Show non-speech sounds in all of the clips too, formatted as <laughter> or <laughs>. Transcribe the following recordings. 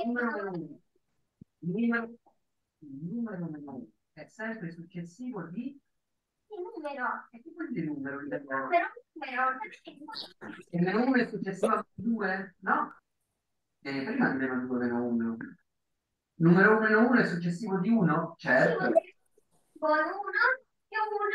numero 1, numero 1 è sempre successivo di il numero. E che vuol dire numero in Numero, 1 è successivo di 2? No? Eh, prima di meno 2 meno 1. Numero 1 meno 1 è successivo di 1? Certo. Con 1 più 1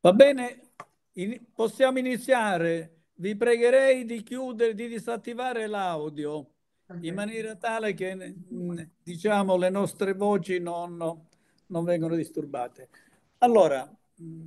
Va bene, In possiamo iniziare vi pregherei di chiudere, di disattivare l'audio in maniera tale che mm, diciamo, le nostre voci non, non vengono disturbate. Allora, mm,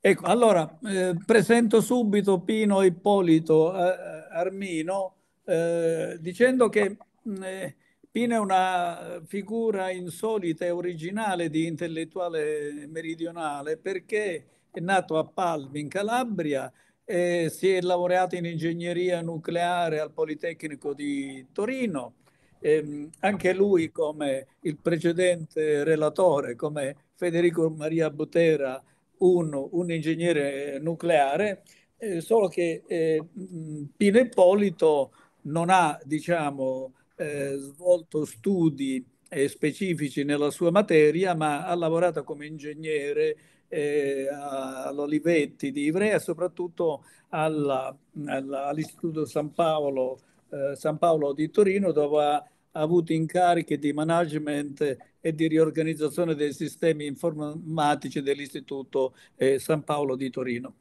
ecco, allora eh, presento subito Pino Ippolito eh, eh Armino eh, dicendo che mm, eh, Pino è una eh, figura insolita e originale di intellettuale meridionale perché è nato a Palmi in Calabria e si è laureato in ingegneria nucleare al Politecnico di Torino. Eh, anche lui, come il precedente relatore, come Federico Maria Butera, un, un ingegnere nucleare, eh, solo che eh, mm, Pino Ippolito non ha, diciamo, eh, svolto studi eh, specifici nella sua materia, ma ha lavorato come ingegnere eh, all'Olivetti di Ivrea e soprattutto alla, alla, all'Istituto San Paolo, eh, San Paolo di Torino, dove ha, avuto incarichi di management e di riorganizzazione dei sistemi informatici dell'Istituto eh, San Paolo di Torino.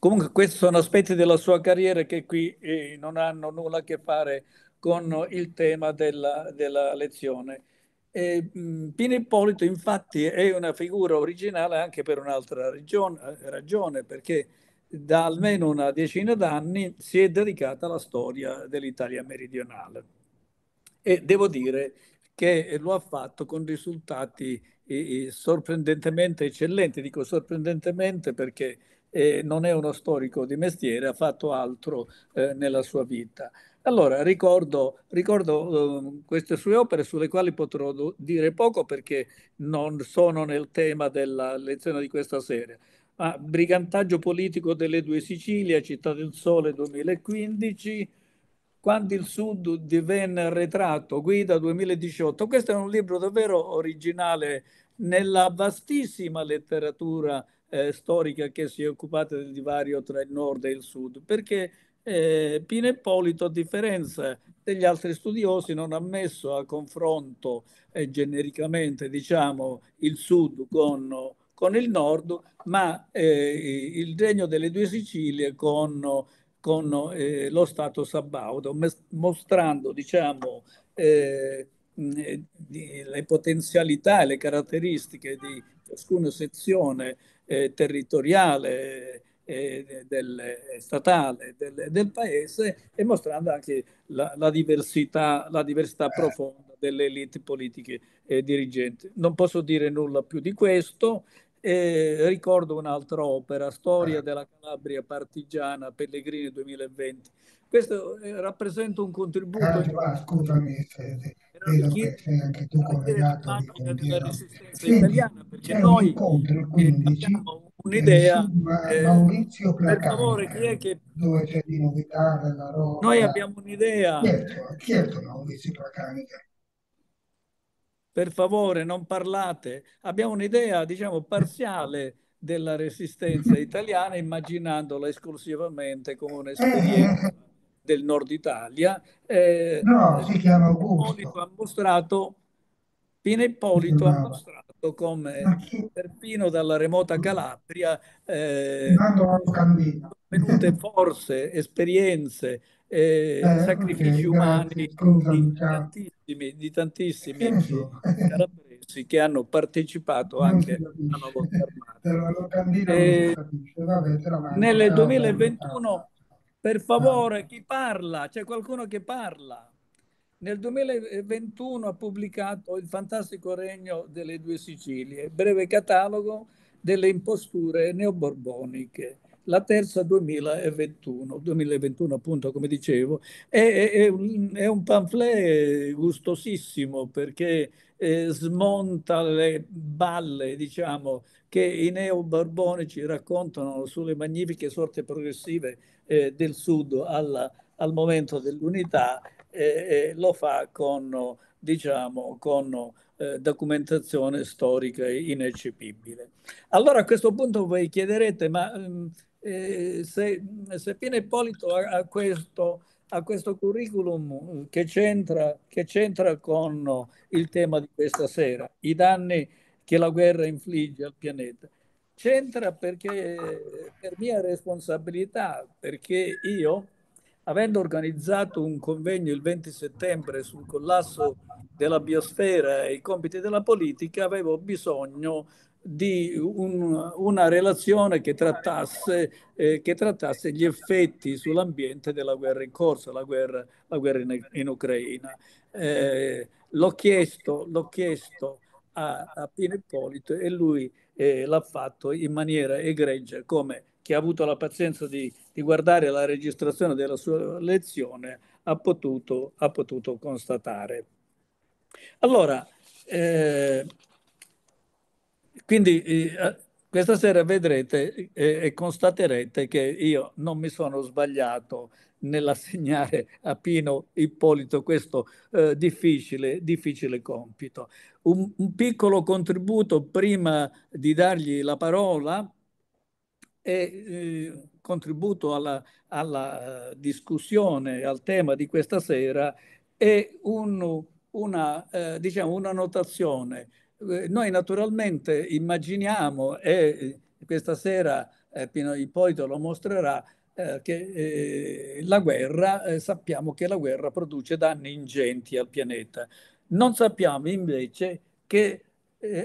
Comunque questi sono aspetti della sua carriera che qui eh, non hanno nulla a che fare con il tema della, della lezione. E, mh, mm, Pino Ippolito infatti è una figura originale anche per un'altra ragione, eh, ragione perché da almeno una decina d'anni si è dedicata alla storia dell'Italia meridionale e devo dire che lo ha fatto con risultati eh, eh, sorprendentemente eccellenti, dico sorprendentemente perché eh, non è uno storico di mestiere, ha fatto altro eh, nella sua vita. Allora, ricordo, ricordo uh, queste sue opere sulle quali potrò do- dire poco perché non sono nel tema della lezione di questa serie. Ma Brigantaggio politico delle due Sicilie, Città del Sole 2015, Quando il Sud divenne retratto, Guida 2018. Questo è un libro davvero originale nella vastissima letteratura eh, storica che si è occupata del divario tra il nord e il sud, perché eh, Pino Ippolito, a differenza degli altri studiosi, non ha messo a confronto eh, genericamente diciamo, il sud con, con il nord, ma eh, il regno delle due Sicilie con, con eh, lo Stato sabaudo, mostrando diciamo, eh, le potenzialità e le caratteristiche di ciascuna sezione eh, territoriale, eh, del, eh, statale del, del, paese e mostrando anche la, la diversità, la diversità eh. profonda delle elite politiche eh, dirigenti. Non posso dire nulla più di questo, e ricordo un'altra opera, Storia eh. della Calabria Partigiana Pellegrini 2020. Questo eh, rappresenta un contributo. Ah, scusami, Fede, vedo che sei anche tu collegato di Condiano. italiana, perché c'è noi incontro, eh, quindi, abbiamo un'idea. Eh, eh Maurizio Placana, per favore, chi è che... Dove c'è di novità nella roba? Noi abbiamo un'idea. Certo, certo Maurizio Placanica per favore non parlate. Abbiamo un'idea, diciamo, parziale della resistenza <laughs> italiana immaginandola esclusivamente come un'esperienza eh. del nord Italia. Eh, no, si eh, chiama Augusto. Ippolito ha mostrato, Pino Ippolito ha mostrato come perfino dalla remota Calabria eh, venute forze, esperienze, eh, sacrifici okay, umani di tantissimi, di tantissimi eh, che hanno partecipato non anche alla lotta armata. Eh, nel 2021, per favore, chi parla? C'è qualcuno che parla? Nel 2021 ha pubblicato Il fantastico regno delle due Sicilie, breve catalogo delle imposture neoborboniche la terza 2021, 2021 appunto come dicevo, è, è, è un pamphlet gustosissimo perché eh, smonta le balle, diciamo, che i neobarbonici raccontano sulle magnifiche sorte progressive eh, del Sud alla, al momento dell'unità, eh, lo fa con, diciamo, con eh, documentazione storica ineccepibile. Allora a questo punto voi chiederete, ma mm, eh, se, Seppina Ippolito ha, ha, questo, ha questo curriculum che c'entra, che c'entra con il tema di questa sera, i danni che la guerra infligge al pianeta. C'entra perché per mia responsabilità, perché io avendo organizzato un convegno il 20 settembre sul collasso della biosfera e i compiti della politica, avevo bisogno di un, una relazione che trattasse, eh, che trattasse, gli effetti sull'ambiente della guerra in corso, la guerra, la guerra in, in, Ucraina. Eh, l'ho chiesto, l'ho chiesto a, a Pino Ippolito e lui eh, l'ha fatto in maniera egregia, come chi ha avuto la pazienza di, di guardare la registrazione della sua lezione ha potuto, ha potuto constatare. Allora, eh, quindi eh, eh, questa sera vedrete eh, e constaterete che io non mi sono sbagliato nell'assegnare a Pino Ippolito questo eh, difficile, difficile, compito. Un, un, piccolo contributo prima di dargli la parola e eh, contributo alla, alla eh, discussione, al tema di questa sera, è un, una, diciamo, una notazione eh, noi naturalmente immaginiamo e eh, questa sera eh, Pino Ippolito lo mostrerà che la guerra, sappiamo che la guerra produce danni ingenti al pianeta. Non sappiamo invece che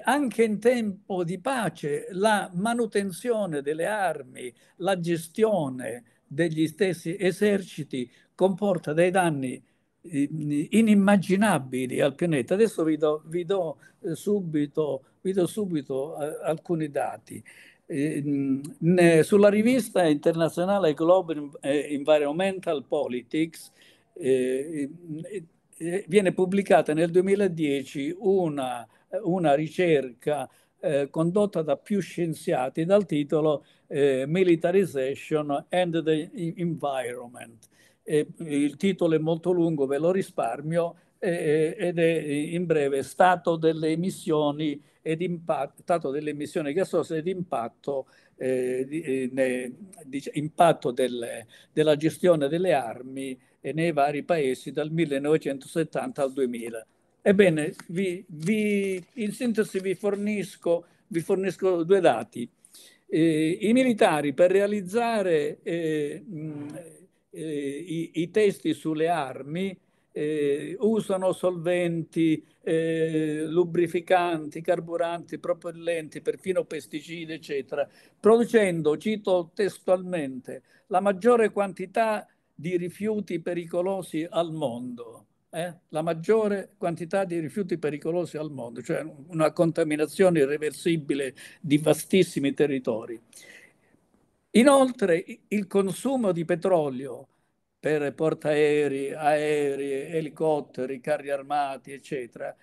anche in tempo di pace la manutenzione delle armi, la gestione degli stessi eserciti comporta dei danni inimmaginabili al pianeta. Adesso vi do, vi do, eh, subito, vi do subito, eh, alcuni dati. Ehm, sulla rivista internazionale Global eh, Environmental Politics viene pubblicata nel 2010 una, una ricerca eh, condotta da più scienziati dal titolo eh, Militarization and the Environment eh, il titolo è molto lungo, ve lo risparmio, eh, ed è in breve stato delle emissioni ed impatto, stato delle emissioni gassose ed impatto, eh, eh ne, dic- impatto delle, della gestione delle armi eh, nei vari paesi dal 1970 al 2000. Ebbene, vi, vi, in sintesi vi fornisco, vi fornisco due dati. Eh, I militari per realizzare eh, mh, eh, i, i, testi sulle armi eh, usano solventi, eh, lubrificanti, carburanti, propellenti, perfino pesticidi, eccetera, producendo, cito testualmente, la maggiore quantità di rifiuti pericolosi al mondo. Eh? La maggiore quantità di rifiuti pericolosi al mondo, cioè una contaminazione irreversibile di vastissimi territori. Inoltre il consumo di petrolio per portaerei, aerei, elicotteri, carri armati, eccetera,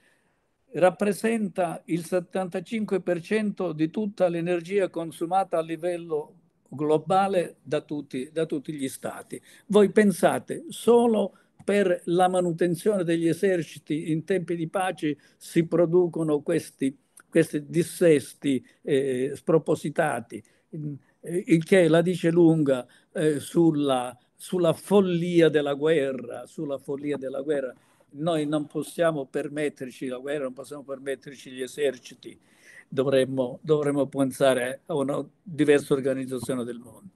rappresenta il 75% di tutta l'energia consumata a livello globale da tutti, da tutti gli stati. Voi pensate, solo per la manutenzione degli eserciti in tempi di pace si producono questi, questi dissesti eh, spropositati. Eh, il che la dice lunga eh, sulla, sulla follia della guerra, sulla follia della guerra. Noi non possiamo permetterci la guerra, non possiamo permetterci gli eserciti, dovremmo, dovremmo pensare a una diversa organizzazione del mondo.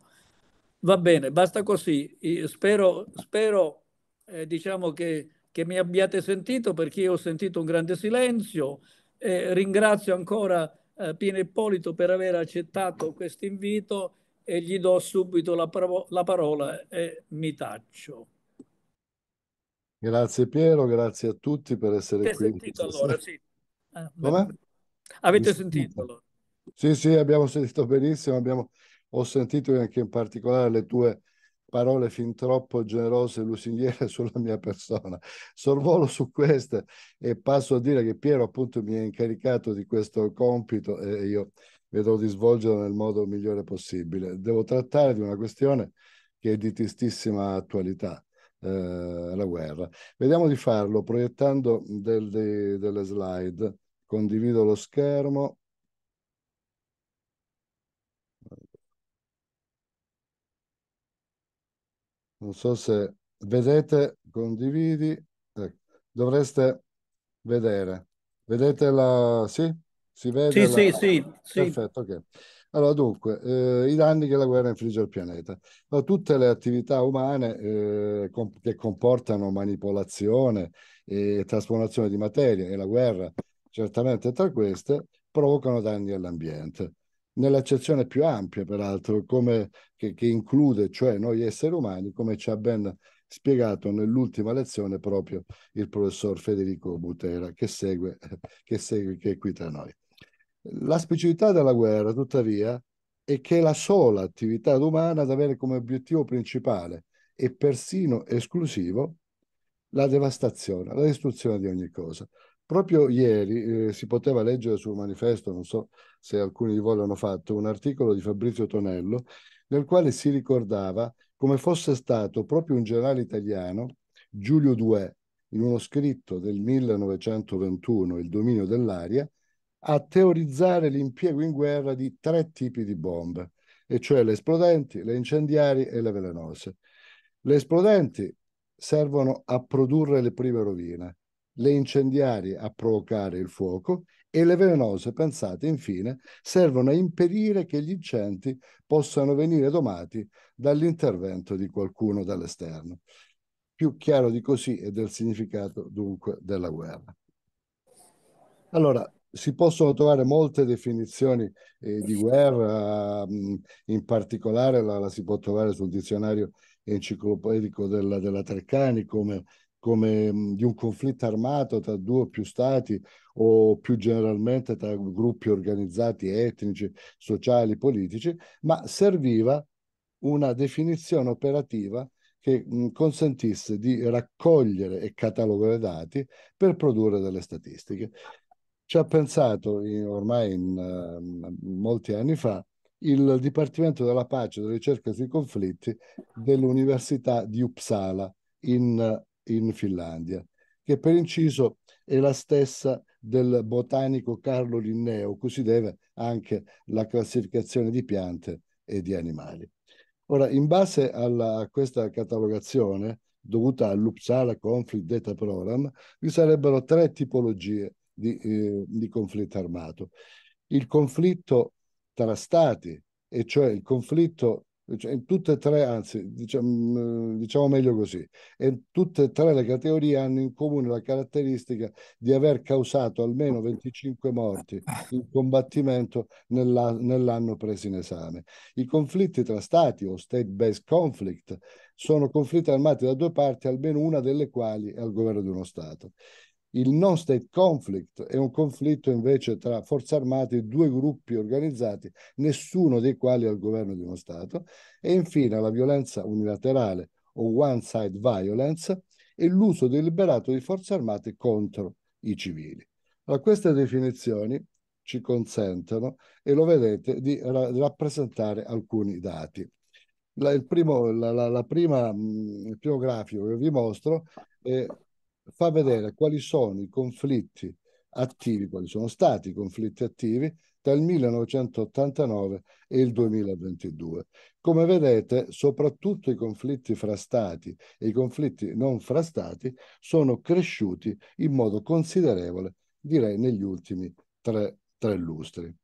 Va bene, basta così. Io spero, spero eh, diciamo che, che, mi abbiate sentito perché ho sentito un grande silenzio. Eh, ringrazio ancora eh, Pino Ippolito per aver accettato questo invito e gli do subito la, paro la parola e mi taccio. Grazie Piero, grazie a tutti per essere Avete qui. Sentito allora, sì. eh, avete Mi sentito sento. allora? Sì, sì, abbiamo sentito benissimo, abbiamo, ho sentito anche in particolare le tue parole fin troppo generose e lusinghiere <laughs> sulla mia persona. Sorvolo su queste e passo a dire che Piero appunto mi ha incaricato di questo compito e io vedrò di svolgerlo nel modo migliore possibile. Devo trattare di una questione che è di tristissima attualità, eh, la guerra. Vediamo di farlo proiettando del, de, delle slide. Condivido lo schermo non so se vedete, condividi, ecco. dovreste vedere. Vedete la... sì? Si vede? Sì, la... sì, sì, sì. Perfetto, ok. Allora, dunque, eh, i danni che la guerra infligge al pianeta. Ma tutte le attività umane eh, com che comportano manipolazione e trasformazione di materia, e la guerra certamente tra queste, provocano danni all'ambiente nell'accezione più ampia, peraltro, come, che, che, include, cioè noi esseri umani, come ci ha ben spiegato nell'ultima lezione proprio il professor Federico Butera, che segue, <laughs> che, segue, che è qui tra noi. La specificità della guerra, tuttavia, è che è la sola attività umana ad avere come obiettivo principale e persino esclusivo la devastazione, la distruzione di ogni cosa. Proprio ieri eh, si poteva leggere sul manifesto, non so se alcuni di voi l'hanno fatto, un articolo di Fabrizio Tonello nel quale si ricordava come fosse stato proprio un generale italiano, Giulio Due, in uno scritto del 1921, Il dominio dell'aria, a teorizzare l'impiego in guerra di tre tipi di bombe, e cioè le esplodenti, le incendiarie e le velenose. Le esplodenti servono a produrre le prime rovine, le incendiarie a provocare il fuoco e le velenose pensate infine servono a impedire che gli incendi possano venire domati dall'intervento di qualcuno dall'esterno. Più chiaro di così e del significato dunque della guerra. Allora, si possono trovare molte definizioni eh, di guerra, in particolare la, la, si può trovare sul dizionario enciclopedico della, della Treccani come come mm, di un conflitto armato tra due o più stati o più generalmente tra gruppi organizzati etnici, sociali, politici, ma serviva una definizione operativa che mm, consentisse di raccogliere e catalogare dati per produrre delle statistiche. Ci ha pensato ormai in, uh, molti anni fa il Dipartimento della Pace e della Ricerca sui Conflitti dell'Università di Uppsala in in Finlandia, che per inciso è la stessa del botanico Carlo Linneo, così deve anche la classificazione di piante e di animali. Ora, in base alla, a questa catalogazione, dovuta all'Uppsala Conflict Data Program, vi sarebbero tre tipologie di, eh, di conflitto armato. Il conflitto tra stati, e cioè il conflitto in tutte e tre, anzi, diciamo, diciamo, meglio così, e tutte e tre le categorie hanno in comune la caratteristica di aver causato almeno 25 morti in combattimento nella, nell'anno preso in esame. I conflitti tra stati o state-based conflict sono conflitti armati da due parti, almeno una delle quali è al governo di uno Stato. Il non-state conflict è un conflitto invece tra forze armate, due gruppi organizzati, nessuno dei quali è al governo di uno Stato. E infine la violenza unilaterale o one-side violence e l'uso deliberato di forze armate contro i civili. Allora, queste definizioni ci consentono, e lo vedete, di ra- rappresentare alcuni dati. La, il, primo, la, la, prima, mm, il primo grafico che vi mostro è fa vedere quali sono i conflitti attivi, quali sono stati i conflitti attivi dal 1989 e il 2022. Come vedete, soprattutto i conflitti fra stati e i conflitti non fra stati sono cresciuti in modo considerevole, direi, negli ultimi tre, tre lustri.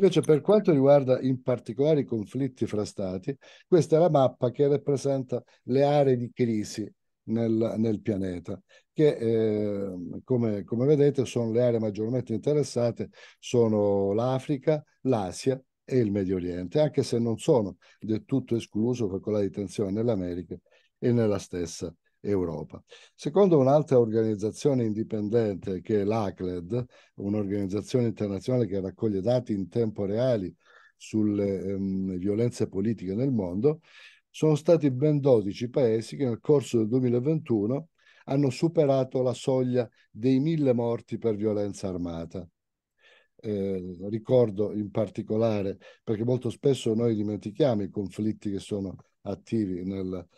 Invece per quanto riguarda in particolare i conflitti fra stati, questa è la mappa che rappresenta le aree di crisi nel, nel pianeta, che eh, come, come vedete sono le aree maggiormente interessate, sono l'Africa, l'Asia e il Medio Oriente, anche se non sono del tutto escluso per quella di tensione nell'America e nella stessa Europa. Secondo un'altra organizzazione indipendente che è l'ACLED, un'organizzazione internazionale che raccoglie dati in tempo reale sulle ehm, violenze politiche nel mondo, sono stati ben 12 paesi che nel corso del 2021 hanno superato la soglia dei mille morti per violenza armata. Eh, ricordo in particolare, perché molto spesso noi dimentichiamo i conflitti che sono attivi nel,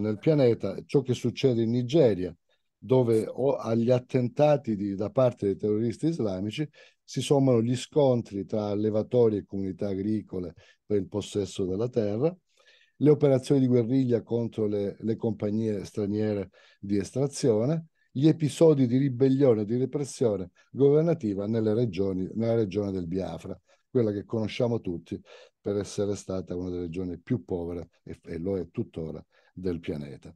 nel pianeta, ciò che succede in Nigeria, dove agli attentati di, da parte dei terroristi islamici si sommano gli scontri tra allevatori e comunità agricole per il possesso della terra, le operazioni di guerriglia contro le, le compagnie straniere di estrazione, gli episodi di ribellione e di repressione governativa nelle regioni, nella regione del Biafra, quella che conosciamo tutti per essere stata una delle regioni più povere, e, e lo è tuttora, del pianeta.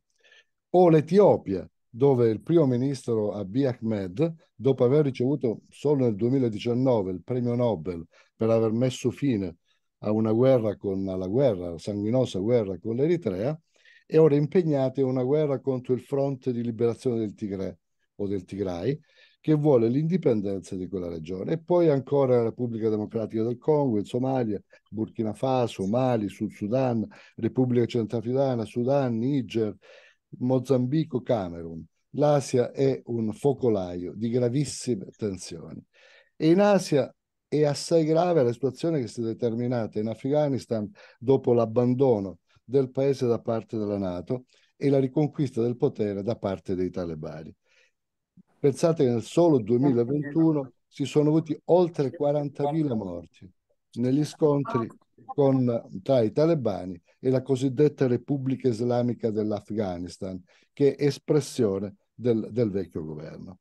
O l'Etiopia, dove il primo ministro Abiy Ahmed, dopo aver ricevuto solo nel 2019 il premio Nobel per aver messo fine a una guerra con alla guerra, sanguinosa guerra con l'Eritrea, è ora impegnato in una guerra contro il fronte di liberazione del Tigre o del Tigray, che vuole l'indipendenza di quella regione. E poi ancora la Repubblica Democratica del Congo, in Somalia, Burkina Faso, Mali, Sud Sudan, Repubblica Centrafricana, Sudan, Niger, Mozambico, Camerun. L'Asia è un focolaio di gravissime tensioni. E in Asia è assai grave la situazione che si è determinata in Afghanistan dopo l'abbandono del paese da parte della Nato e la riconquista del potere da parte dei talebani. Pensate che nel solo 2021 si sono avuti oltre 40.000 morti negli scontri con, tra i talebani e la cosiddetta Repubblica Islamica dell'Afghanistan, che è espressione del, del vecchio governo.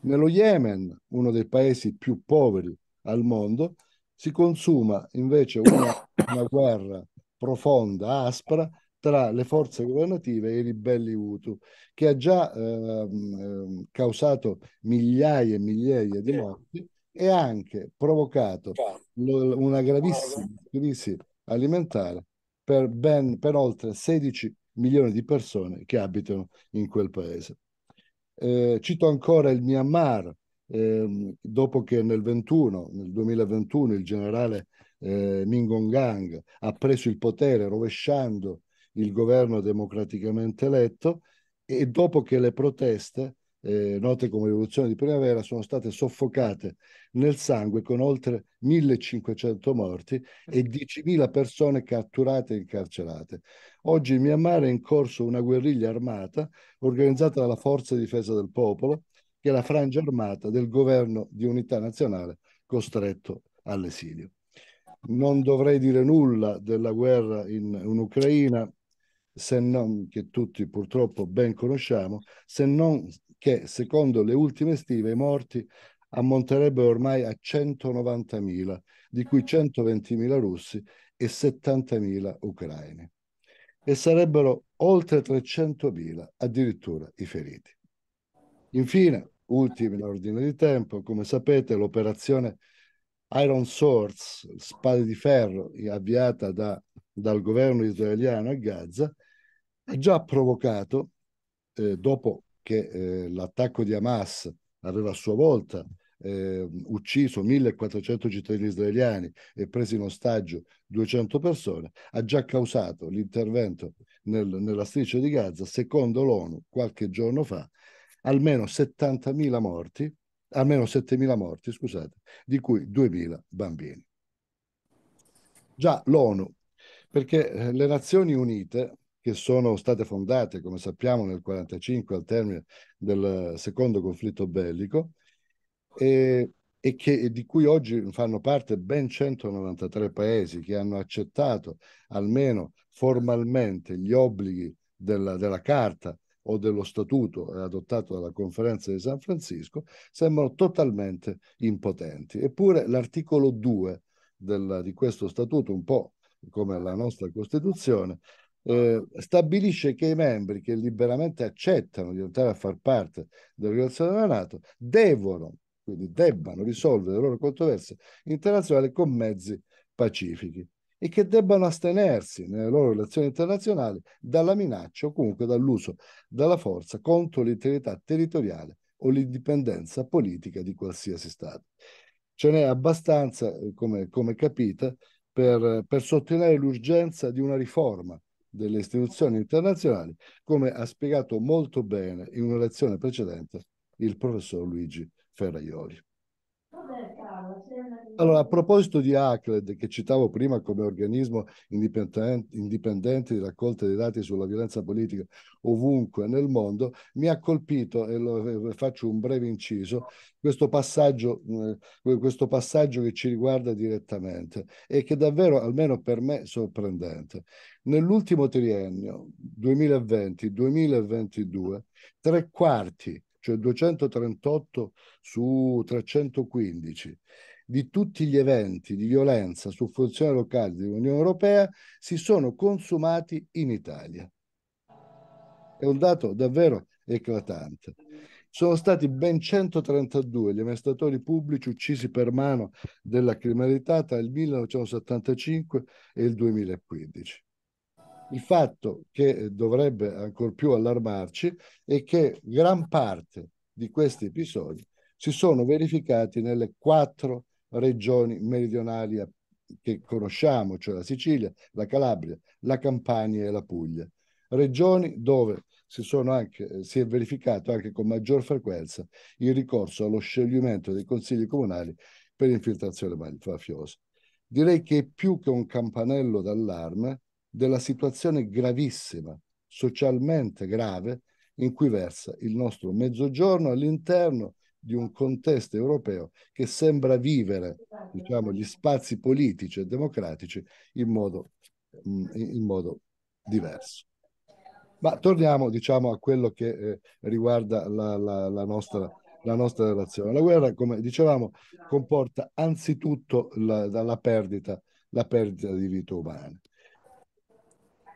Nello Yemen, uno dei paesi più poveri al mondo, si consuma invece una, una guerra profonda, aspra, tra le forze governative e i ribelli Hutu, che ha già ehm, ehm causato migliaia e migliaia di morti e ha anche provocato una gravissima crisi alimentare per, ben, per oltre 16 milioni di persone che abitano in quel paese. Eh, cito ancora il Myanmar, eh, dopo che nel, 21, nel 2021 il generale eh, Mingongang ha preso il potere rovesciando il governo democraticamente eletto e dopo che le proteste, eh, note come rivoluzione di primavera, sono state soffocate nel sangue con oltre 1500 morti e 10.000 persone catturate e incarcerate. Oggi in Myanmar è in corso una guerriglia armata organizzata dalla Forza di Difesa del Popolo, che è la frangia armata del governo di unità nazionale costretto all'esilio. Non dovrei dire nulla della guerra in, in Ucraina, se non che tutti purtroppo ben conosciamo, se non che secondo le ultime stime i morti ammonterebbero ormai a 190.000, di cui 120.000 ah. russi e 70.000 ucraini. E sarebbero oltre 300.000 addirittura i feriti. Infine, ultimi in ordine di tempo, come sapete, l'operazione Iron Swords, spade di ferro, avviata da, dal governo israeliano a Gaza, già provocato, eh, dopo che eh, l'attacco di Hamas aveva a sua volta eh, ucciso 1400 cittadini israeliani e preso in ostaggio 200 persone, ha già causato l'intervento nel, nella striscia di Gaza, secondo l'ONU qualche giorno fa, almeno 70.000 morti, almeno 7.000 morti, scusate, di cui 2.000 bambini. Già l'ONU, perché eh, le Nazioni Unite che sono state fondate, come sappiamo, nel 1945 al termine del secondo conflitto bellico e, e, che, e di cui oggi fanno parte ben 193 paesi che hanno accettato almeno formalmente gli obblighi della, della carta o dello statuto adottato dalla conferenza di San Francisco sembrano totalmente impotenti. Eppure l'articolo 2 del, di questo statuto, un po' come la nostra Costituzione, eh, stabilisce che i membri che liberamente accettano di entrare a far parte dell'organizzazione della Nato devono, quindi debbano risolvere le loro controversie internazionali con mezzi pacifici e che debbano astenersi nelle loro relazioni internazionali dalla minaccia o comunque dall'uso della forza contro l'integrità territoriale o l'indipendenza politica di qualsiasi Stato. Ce n'è abbastanza, eh, come, come capita, per, per sottolineare l'urgenza di una riforma delle istituzioni internazionali, come ha spiegato molto bene in una lezione precedente il professor Luigi Ferraioli. Allora, a proposito di ACLED, che citavo prima come organismo indipendente, indipendente di raccolta dei dati sulla violenza politica ovunque nel mondo, mi ha colpito, e lo, faccio un breve inciso, questo passaggio, eh, questo passaggio che ci riguarda direttamente e che davvero, almeno per me, è sorprendente. Nell'ultimo triennio 2020-2022, tre quarti, cioè 238 su 315, di tutti gli eventi di violenza su funzionari locali dell'Unione Europea si sono consumati in Italia. È un dato davvero eclatante. Sono stati ben 132 gli amministratori pubblici uccisi per mano della criminalità tra il 1975 e il 2015. Il fatto che eh, dovrebbe ancor più allarmarci è che gran parte di questi episodi si sono verificati nelle quattro regioni meridionali che conosciamo, cioè la Sicilia, la Calabria, la Campania e la Puglia, regioni dove si, anche, eh, si, è verificato anche con maggior frequenza il ricorso allo scioglimento dei consigli comunali per infiltrazione mafiosa. Direi che è più che un campanello d'allarme della situazione gravissima, socialmente grave, in cui versa il nostro mezzogiorno all'interno di un contesto europeo che sembra vivere diciamo, gli spazi politici e democratici in modo, mm, in modo diverso. Ma torniamo diciamo, a quello che eh, riguarda la, la, la, nostra, la, nostra, relazione. La guerra, come dicevamo, comporta anzitutto la, perdita, perdita, di vite umane.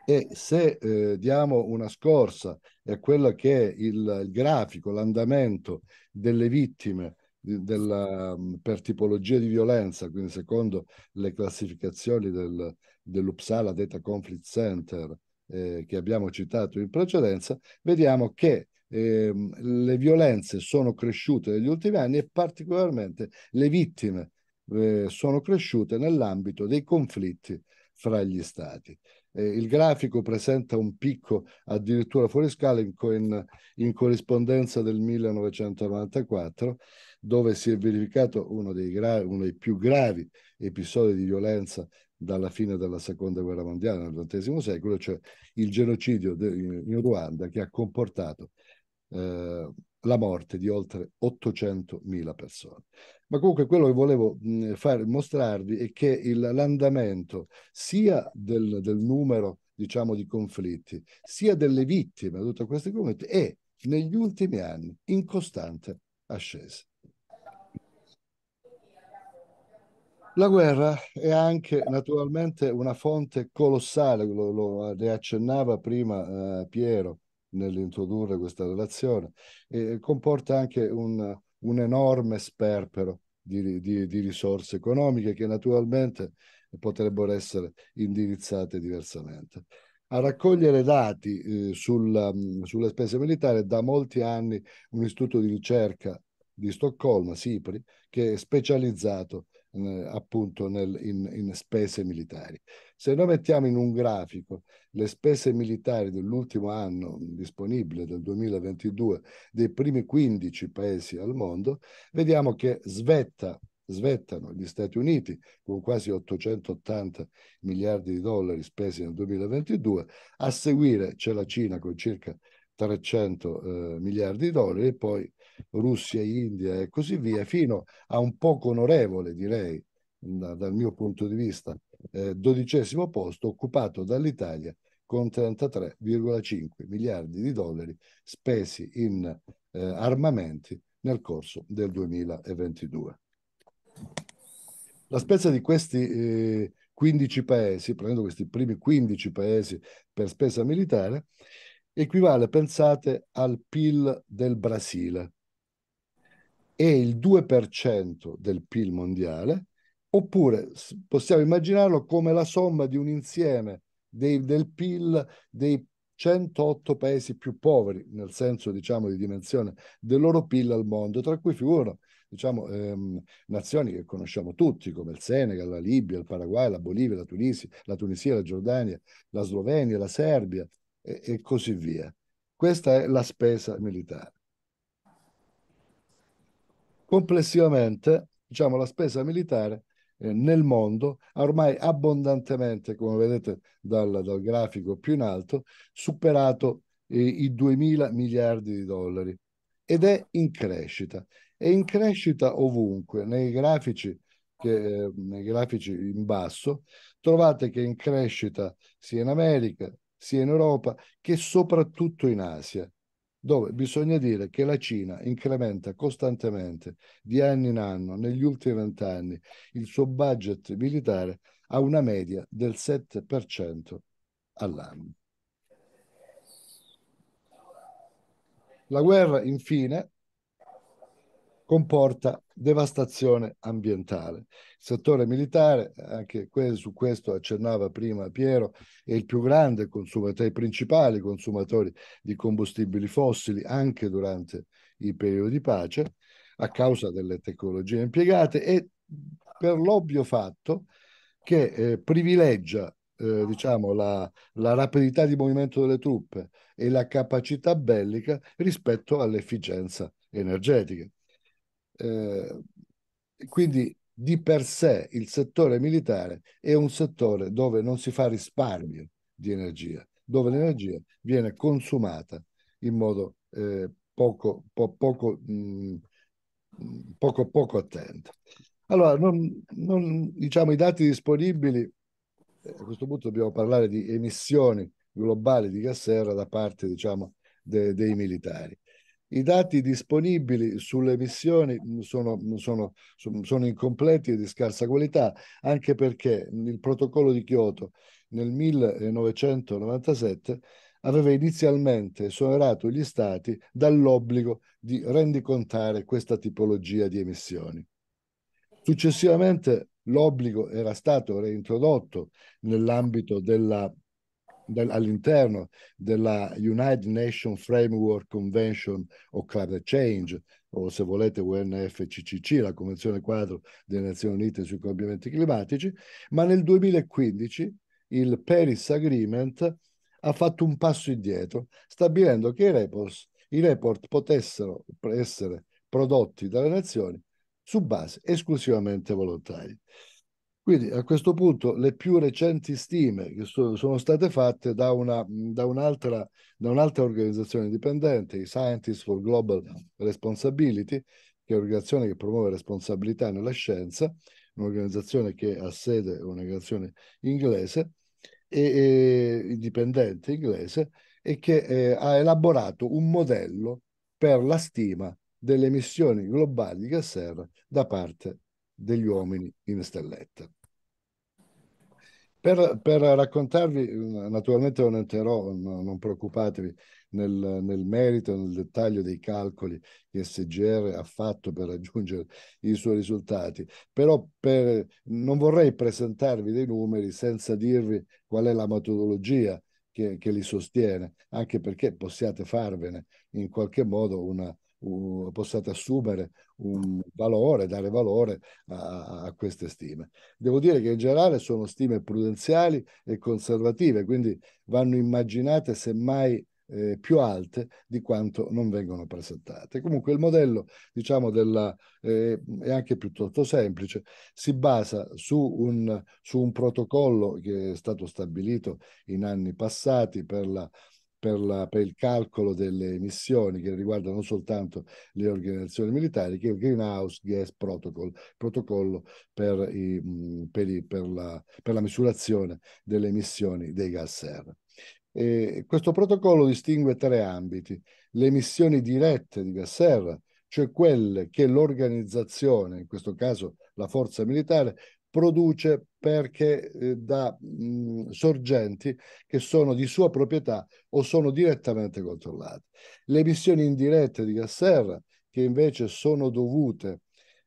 E se eh, diamo una scorsa a quello che è il, il grafico, l'andamento delle vittime di, della, mm, per tipologia di violenza, quindi secondo le classificazioni del, dell'Uppsala Data Conflict Center eh, che abbiamo citato in precedenza, vediamo che eh, le violenze sono cresciute negli ultimi anni e particolarmente le vittime eh, sono cresciute nell'ambito dei conflitti fra gli stati. Eh, il grafico presenta un picco addirittura fuori scala in, in, in, corrispondenza del 1994, dove si è verificato uno dei, gra- uno dei più gravi episodi di violenza dalla fine della seconda guerra mondiale nel XX secolo, cioè il genocidio de- in Ruanda che ha comportato eh, la morte di oltre 800.000 persone. Ma comunque quello che volevo far, mostrarvi è che il, l'andamento sia del, del, numero diciamo, di conflitti, sia delle vittime di tutti questi conflitti è negli ultimi anni in costante ascesa. La guerra è anche naturalmente una fonte colossale, lo, lo ne accennava prima eh, Piero, nell'introdurre questa relazione, e comporta anche un, un enorme sperpero di, di, di, risorse economiche che naturalmente potrebbero essere indirizzate diversamente. A raccogliere dati eh, sulla, mm, sulle spese militari da molti anni un istituto di ricerca di Stoccolma, SIPRI, che è specializzato eh, appunto nel, in, in, spese militari. Se noi mettiamo in un grafico le spese militari dell'ultimo anno disponibile, del 2022, dei primi 15 paesi al mondo, vediamo che svetta, svettano gli Stati Uniti con quasi 880 miliardi di dollari spesi nel 2022, a seguire c'è la Cina con circa 300 eh, miliardi di dollari e poi Russia, India e così via, fino a un poco onorevole, direi, da, dal mio punto di vista, eh, dodicesimo posto occupato dall'Italia con 33,5 miliardi di dollari spesi in eh, armamenti nel corso del 2022. La spesa di questi eh, 15 paesi, prendendo questi primi 15 paesi per spesa militare, equivale, pensate, al PIL del Brasile, è il 2% del PIL mondiale, oppure possiamo immaginarlo come la somma di un insieme dei, del PIL dei 108 paesi più poveri, nel senso diciamo di dimensione del loro PIL al mondo, tra cui figurano diciamo, ehm, nazioni che conosciamo tutti, come il Senegal, la Libia, il Paraguay, la Bolivia, la Tunisia, la, Tunisia, la Giordania, la Slovenia, la Serbia e, e così via. Questa è la spesa militare. Complessivamente, diciamo, la spesa militare eh, nel mondo ha ormai abbondantemente, come vedete dal, dal grafico più in alto, superato eh, i 2.000 miliardi di dollari ed è in crescita. È in crescita ovunque, nei grafici, che, eh, nei grafici in basso trovate che è in crescita sia in America, sia in Europa, che soprattutto in Asia dove bisogna dire che la Cina incrementa costantemente di anno in anno negli ultimi vent'anni il suo budget militare a una media del 7% all'anno. La guerra, infine, comporta devastazione ambientale. Il settore militare, anche su questo accennava prima Piero, è il più grande consumatore, i principali consumatori di combustibili fossili anche durante i periodi di pace, a causa delle tecnologie impiegate e per l'ovvio fatto che eh, privilegia eh, diciamo, la, la rapidità di movimento delle truppe e la capacità bellica rispetto all'efficienza energetica. Eh, quindi di per sé il settore militare è un settore dove non si fa risparmio di energia, dove l'energia viene consumata in modo eh, poco, po- poco, mh, mm, poco, poco attento. Allora, non, non, diciamo i dati disponibili, eh, a questo punto dobbiamo parlare di emissioni globali di gas serra da parte diciamo, de, dei militari. I dati disponibili sulle emissioni mm, mm, sono, sono, sono, incompleti e di scarsa qualità, anche perché il protocollo di Kyoto nel 1997 aveva inizialmente esonerato gli Stati dall'obbligo di rendicontare questa tipologia di emissioni. Successivamente l'obbligo era stato reintrodotto nell'ambito della all'interno della United Nations Framework Convention on Climate Change o se volete UNFCCC, la Convenzione quadro delle Nazioni Unite sui cambiamenti climatici, ma nel 2015 il Paris Agreement ha fatto un passo indietro, stabilendo che i report, i report potessero essere prodotti dalle nazioni su base esclusivamente volontaria. Quindi a questo punto le più recenti stime che sono state fatte da, una, da, un'altra, da, un'altra, organizzazione indipendente, i Scientists for Global Responsibility, che è un'organizzazione che promuove responsabilità nella scienza, un'organizzazione che ha sede, un'organizzazione inglese, e, e, indipendente inglese, e che eh, ha elaborato un modello per la stima delle emissioni globali di gas serra da parte degli uomini in stelletta. Per, per raccontarvi, naturalmente non entrerò, no, non preoccupatevi, nel, nel, merito, nel dettaglio dei calcoli che SGR ha fatto per raggiungere i suoi risultati, però per, non vorrei presentarvi dei numeri senza dirvi qual è la metodologia che, che, li sostiene, anche perché possiate farvene in qualche modo una, uh, possate assumere un valore, dare valore a, a, queste stime. Devo dire che in generale sono stime prudenziali e conservative, quindi vanno immaginate semmai eh, più alte di quanto non vengono presentate. Comunque il modello diciamo, della, eh, è anche piuttosto semplice, si basa su un, su un protocollo che è stato stabilito in anni passati per la per, la, per, il calcolo delle emissioni che riguardano soltanto le organizzazioni militari, che è il Greenhouse Gas Protocol, protocollo per, i, per, i, la, per, la, misurazione delle emissioni dei gas serra. E questo protocollo distingue tre ambiti, le emissioni dirette di gas serra, cioè quelle che l'organizzazione, in questo caso la forza militare, produce perché eh, da mh, sorgenti che sono di sua proprietà o sono direttamente controllate. Le emissioni indirette di gas serra, che invece sono dovute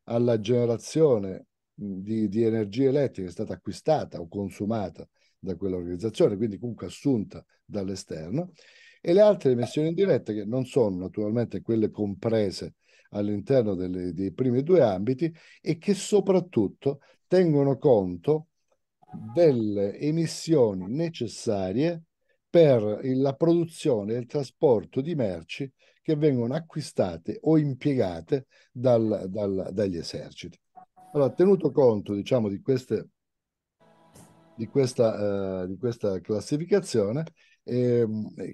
alla generazione mh, di, di, energia elettrica che è stata acquistata o consumata da quell'organizzazione, quindi comunque assunta dall'esterno, e le altre emissioni indirette che non sono naturalmente quelle comprese all'interno delle, dei primi due ambiti e che soprattutto tengono conto delle emissioni necessarie per la produzione e il trasporto di merci che vengono acquistate o impiegate dal, dal, dagli eserciti. Allora, tenuto conto diciamo, di, queste, di, questa, eh, di questa classificazione, eh,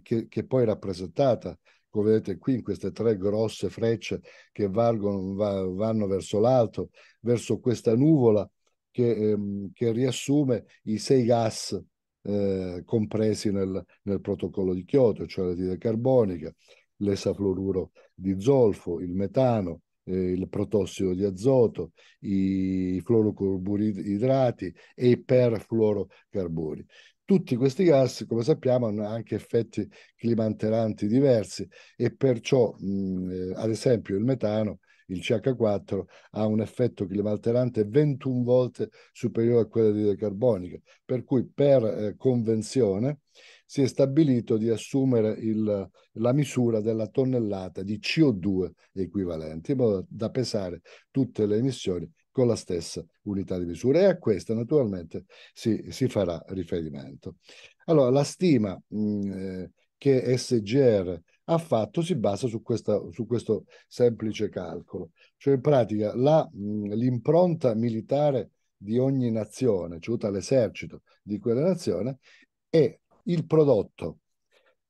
che, che poi è rappresentata come vedete qui in queste tre grosse frecce che valgono, va, vanno verso l'alto, verso questa nuvola che, ehm, che riassume i sei gas eh, compresi nel, nel, protocollo di Kyoto, cioè l'etide carbonica, l'esafluoruro di zolfo, il metano, eh, il protossido di azoto, i fluorocarburi idrati e i perfluorocarburi. Tutti questi gas, come sappiamo, hanno anche effetti climanteranti diversi e perciò, mh, eh, ad esempio, il metano il CH4 ha un effetto climalterante 21 volte superiore a quello di carbonica, per cui per eh, convenzione si è stabilito di assumere il, la misura della tonnellata di CO2 equivalente, in modo da pesare tutte le emissioni con la stessa unità di misura e a questa naturalmente si, si farà riferimento. Allora, la stima mh, mm, eh, che SGR ha fatto si basa su, questa, su questo semplice calcolo. Cioè in pratica la, l'impronta militare di ogni nazione, cioè l'esercito di quella nazione, è il prodotto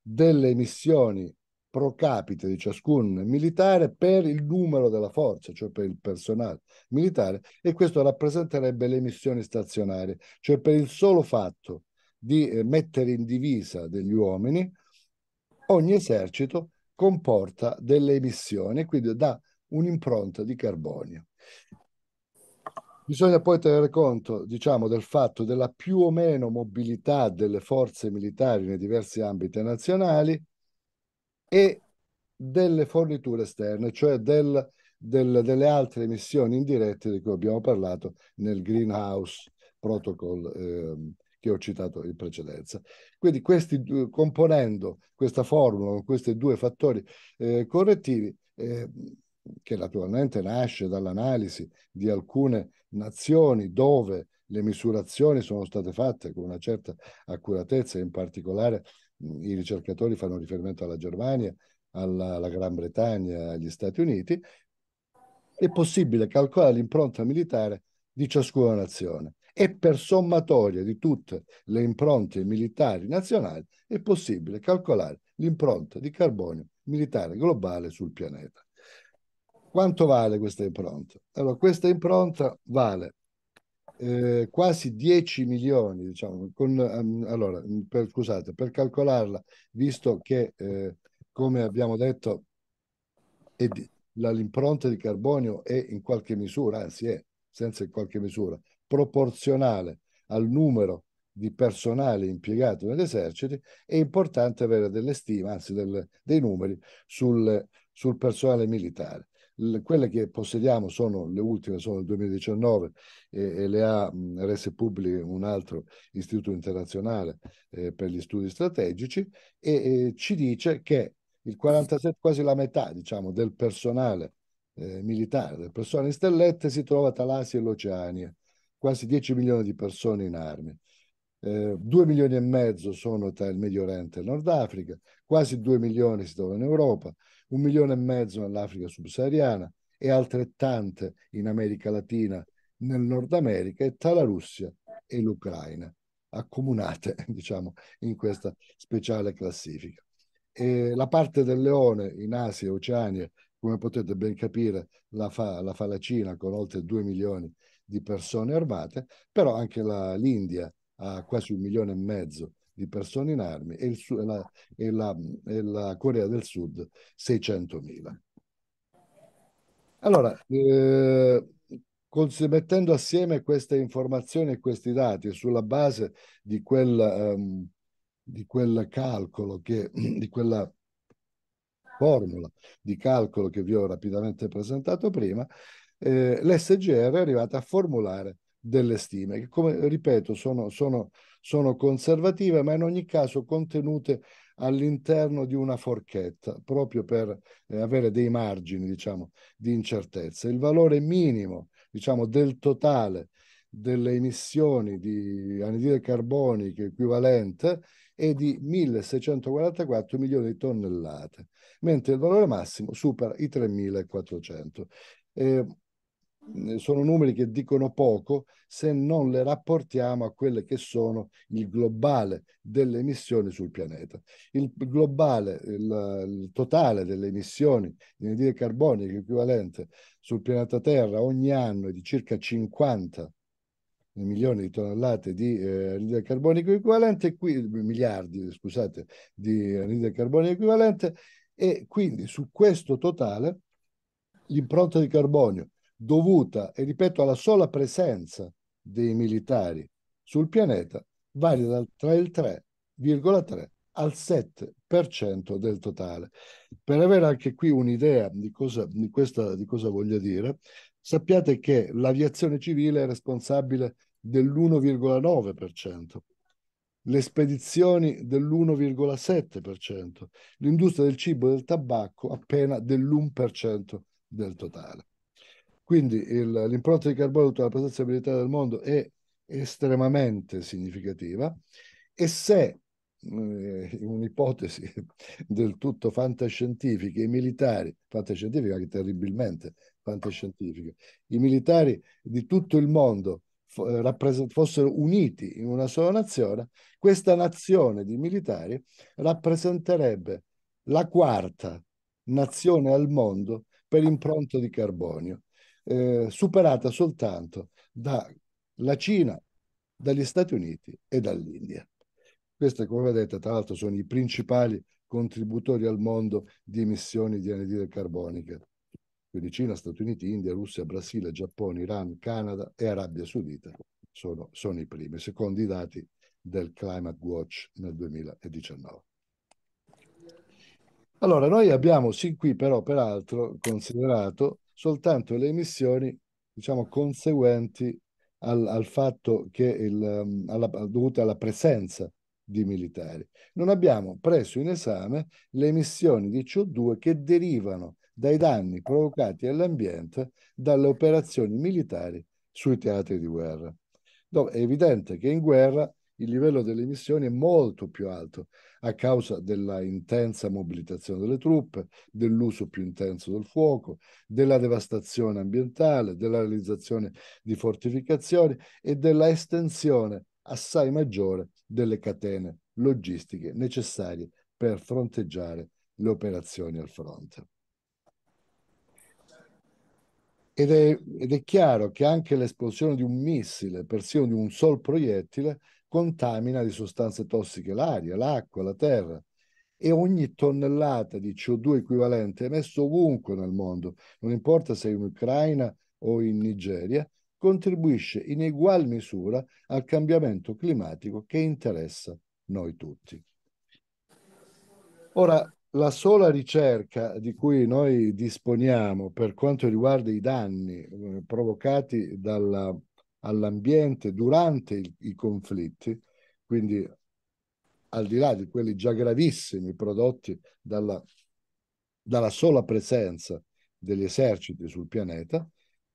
delle emissioni pro capite di ciascun militare per il numero della forza, cioè per il personale militare, e questo rappresenterebbe le missioni stazionarie, cioè per il solo fatto di eh, mettere in divisa degli uomini ogni esercito comporta delle emissioni, quindi dà un'impronta di carbonio. Bisogna poi tenere conto, diciamo, del fatto della più o meno mobilità delle forze militari nei diversi ambiti nazionali e delle forniture esterne, cioè del, del, delle altre emissioni indirette di cui abbiamo parlato nel Greenhouse Protocol eh, che ho citato in precedenza. Quindi questi, componendo questa formula con questi due fattori eh, correttivi, eh, che naturalmente nasce dall'analisi di alcune nazioni dove le misurazioni sono state fatte con una certa accuratezza, in particolare mh, mm, i ricercatori fanno riferimento alla Germania, alla, alla Gran Bretagna, agli Stati Uniti, è possibile calcolare l'impronta militare di ciascuna nazione e per sommatoria di tutte le impronte militari nazionali è possibile calcolare l'impronta di carbonio militare globale sul pianeta. Quanto vale questa impronta? Allora, questa impronta vale eh, quasi 10 milioni, diciamo, con, um, allora, per, scusate, per calcolarla, visto che, eh, come abbiamo detto, di, la, l'impronta di carbonio è in qualche misura, anzi è senza in qualche misura, proporzionale al numero di personale impiegato negli eserciti, è importante avere delle stime, anzi del, dei numeri sul, sul personale militare. Le, quelle che possediamo sono le ultime, sono il 2019 e, e le ha rese pubbliche un altro istituto internazionale eh, per gli studi strategici e, e ci dice che il 47, quasi la metà diciamo, del personale eh, militare, del personale in stellette si trova a Talassia e l'Oceania quasi 10 milioni di persone in armi. Eh, 2 milioni e mezzo sono tra il Medio Oriente e il Nord Africa, quasi 2 milioni si trovano in Europa, un milione e mezzo nell'Africa subsahariana e altrettante in America Latina, nel Nord America e tra la Russia e l'Ucraina, accomunate <laughs> diciamo, in questa speciale classifica. E la parte del leone in Asia e Oceania, come potete ben capire, la fa la, fa la Cina con oltre 2 milioni di di persone armate, però anche la, l'India ha quasi un milione e mezzo di persone in armi e, il, e, la, e, la, e la, Corea del Sud 600.000. Allora, eh, mettendo assieme queste informazioni e questi dati sulla base di quel, um, di quel calcolo, che, <clears throat> di quella formula di calcolo che vi ho rapidamente presentato prima, eh, l'SGR è arrivata a formulare delle stime che, come ripeto, sono, sono, sono conservative, ma in ogni caso contenute all'interno di una forchetta, proprio per eh, avere dei margini diciamo, di incertezza. Il valore minimo diciamo, del totale delle emissioni di anidride carbonica equivalente è di 1.644 milioni di tonnellate, mentre il valore massimo supera i 3.400. Eh, eh, sono numeri che dicono poco se non le rapportiamo a quelle che sono il globale delle emissioni sul pianeta. Il globale, il, il totale delle emissioni di anidride carbonica equivalente sul pianeta Terra ogni anno è di circa 50 milioni di tonnellate di eh, anidride carbonica equivalente, qui, miliardi scusate, di anidride carbonica equivalente e quindi su questo totale l'impronta di carbonio dovuta, e ripeto, alla sola presenza dei militari sul pianeta, varia dal 3,3 al 7% del totale. Per avere anche qui un'idea di cosa, di, questa, di cosa voglia dire, sappiate che l'aviazione civile è responsabile dell'1,9%, le spedizioni dell'1,7%, l'industria del cibo e del tabacco appena dell'1% del totale. Quindi l'impronta di carbonio tutta la presenza militare del mondo è estremamente significativa e se, eh, in un'ipotesi <laughs> del tutto fantascientifica, i militari, fantascientifica anche terribilmente fantascientifica, i militari di tutto il mondo eh, fossero uniti in una sola nazione, questa nazione di militari rappresenterebbe la quarta nazione al mondo per impronta di carbonio eh, superata soltanto dalla Cina, dagli Stati Uniti e dall'India. Queste, come vedete, tra l'altro sono i principali contributori al mondo di emissioni di anidride carbonica. Quindi Cina, Stati Uniti, India, Russia, Brasile, Giappone, Iran, Canada e Arabia Saudita sono, sono i primi, secondo i dati del Climate Watch nel 2019. Allora, noi abbiamo sin qui però, peraltro, considerato soltanto le emissioni diciamo, conseguenti al, al fatto che il, um, alla, dovute alla presenza di militari. Non abbiamo preso in esame le emissioni di CO2 che derivano dai danni provocati all'ambiente dalle operazioni militari sui teatri di guerra. Dove è evidente che in guerra il livello delle emissioni è molto più alto a causa della intensa mobilitazione delle truppe, dell'uso più intenso del fuoco, della devastazione ambientale, della realizzazione di fortificazioni e della estensione assai maggiore delle catene logistiche necessarie per fronteggiare le operazioni al fronte. Ed è, ed è, chiaro che anche l'esplosione di un missile, persino di un sol proiettile, contamina di sostanze tossiche l'aria, l'acqua, la terra e ogni tonnellata di CO2 equivalente emesso ovunque nel mondo, non importa se in Ucraina o in Nigeria, contribuisce in egual misura al cambiamento climatico che interessa noi tutti. Ora, la sola ricerca di cui noi disponiamo per quanto riguarda i danni eh, provocati dalla all'ambiente durante il, i conflitti, quindi al di là di quelli già gravissimi prodotti dalla, dalla sola presenza degli eserciti sul pianeta,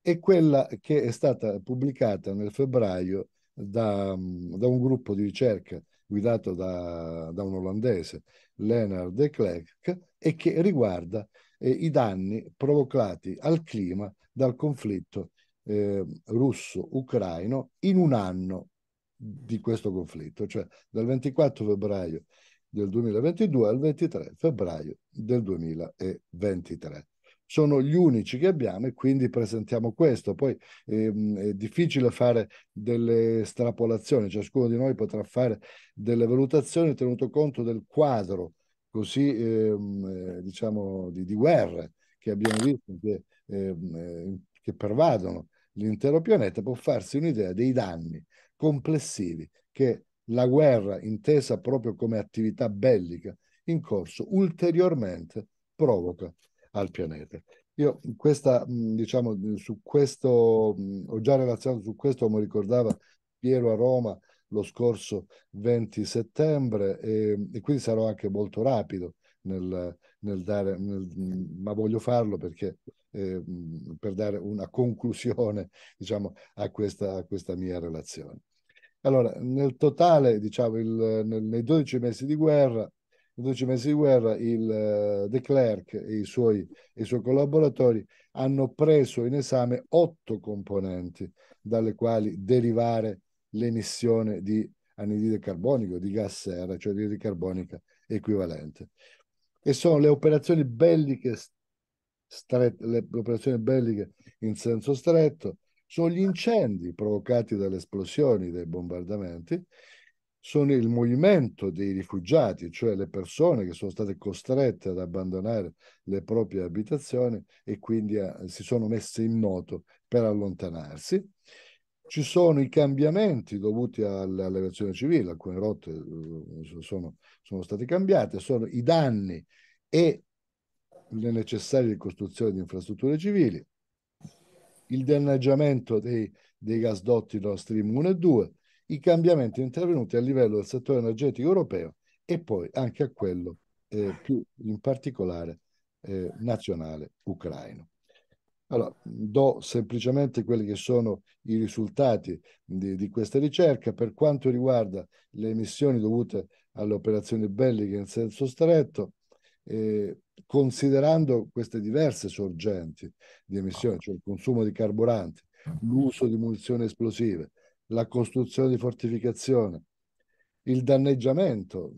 e quella che è stata pubblicata nel febbraio da, da un gruppo di ricerca guidato da, da, un olandese, Leonard de Klerk, e che riguarda eh, i danni provocati al clima dal conflitto eh, russo-ucraino in un anno di questo conflitto, cioè dal 24 febbraio del 2022 al 23 febbraio del 2023 sono gli unici che abbiamo e quindi presentiamo questo. Poi ehm, è difficile fare delle estrapolazioni, ciascuno di noi potrà fare delle valutazioni tenuto conto del quadro così ehm, eh, diciamo di, di guerre che abbiamo visto che, ehm, eh, che pervadono l'intero pianeta, può farsi un'idea dei danni complessivi che la guerra, intesa proprio come attività bellica, in corso ulteriormente provoca al pianeta. Io questa, diciamo, su questo, ho già relazionato su questo, come ricordava Piero a Roma lo scorso 20 settembre e, e quindi sarò anche molto rapido nel, nel dare, nel, ma voglio farlo perché eh, per dare una conclusione <laughs> diciamo, a, questa, a questa mia relazione. Allora, nel totale, diciamo, il, nel, nei 12 mesi di guerra, 12 mesi di guerra, il eh, De Klerk e i suoi, e i suoi, collaboratori hanno preso in esame otto componenti dalle quali derivare l'emissione di anidride carbonico, di gas serra, cioè di carbonica equivalente. E sono le operazioni belliche strette, le operazioni belliche in senso stretto, sono gli incendi provocati dalle esplosioni, dai bombardamenti, sono il movimento dei rifugiati, cioè le persone che sono state costrette ad abbandonare le proprie abitazioni e quindi eh, si sono messe in moto per allontanarsi. Ci sono i cambiamenti dovuti all'aviazione civile, alcune rotte eh, sono, sono state cambiate, sono i danni e le necessarie ricostruzioni di infrastrutture civili, il danneggiamento dei, dei gasdotti Nord Stream 1 e 2, i cambiamenti intervenuti a livello del settore energetico europeo e poi anche a quello eh, più in particolare eh, nazionale ucraino. Allora, do semplicemente quelli che sono i risultati di, di, questa ricerca per quanto riguarda le emissioni dovute alle operazioni belliche in senso stretto. Eh, considerando queste diverse sorgenti di emissioni, cioè il consumo di carburanti, l'uso di munizioni esplosive, la costruzione di fortificazioni, il danneggiamento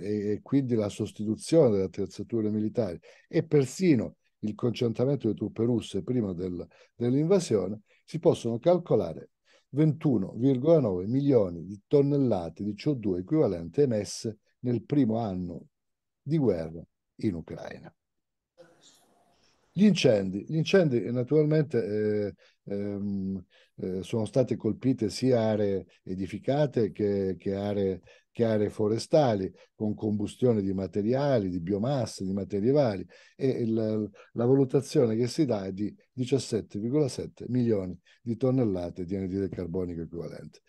eh, e, quindi la sostituzione delle attrezzature militari e persino il concentramento delle truppe russe prima del, dell'invasione, si possono calcolare 21,9 milioni di tonnellate di CO2 equivalente emesse nel primo anno di guerra in Ucraina. Gli incendi, gli incendi eh, naturalmente eh, ehm, eh, sono state colpite sia aree edificate che, che, aree, che, aree, forestali con combustione di materiali, di biomasse, di materiali e il, la valutazione che si dà è di 17,7 milioni di tonnellate di anidride carbonica equivalente.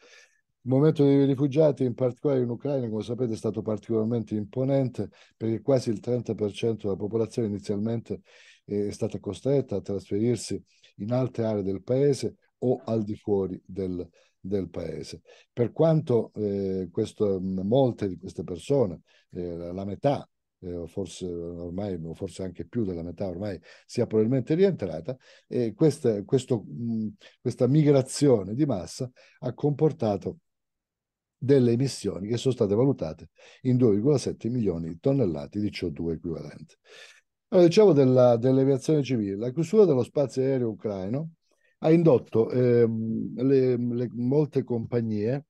Il momento dei rifugiati, in particolare in Ucraina, come sapete, è stato particolarmente imponente perché quasi il 30% della popolazione inizialmente eh, è stata costretta a trasferirsi in altre aree del paese o al di fuori del, del paese. Per quanto eh, questo, molte di queste persone, eh, la metà, eh, forse ormai, forse anche più della metà ormai, sia probabilmente rientrata, e questa, questo, mh, questa migrazione di massa ha comportato delle emissioni che sono state valutate in 2,7 milioni di tonnellate di CO2 equivalente. Allora, diciamo dell'aviazione civile, la chiusura dello spazio aereo ucraino ha indotto eh, le, le, molte compagnie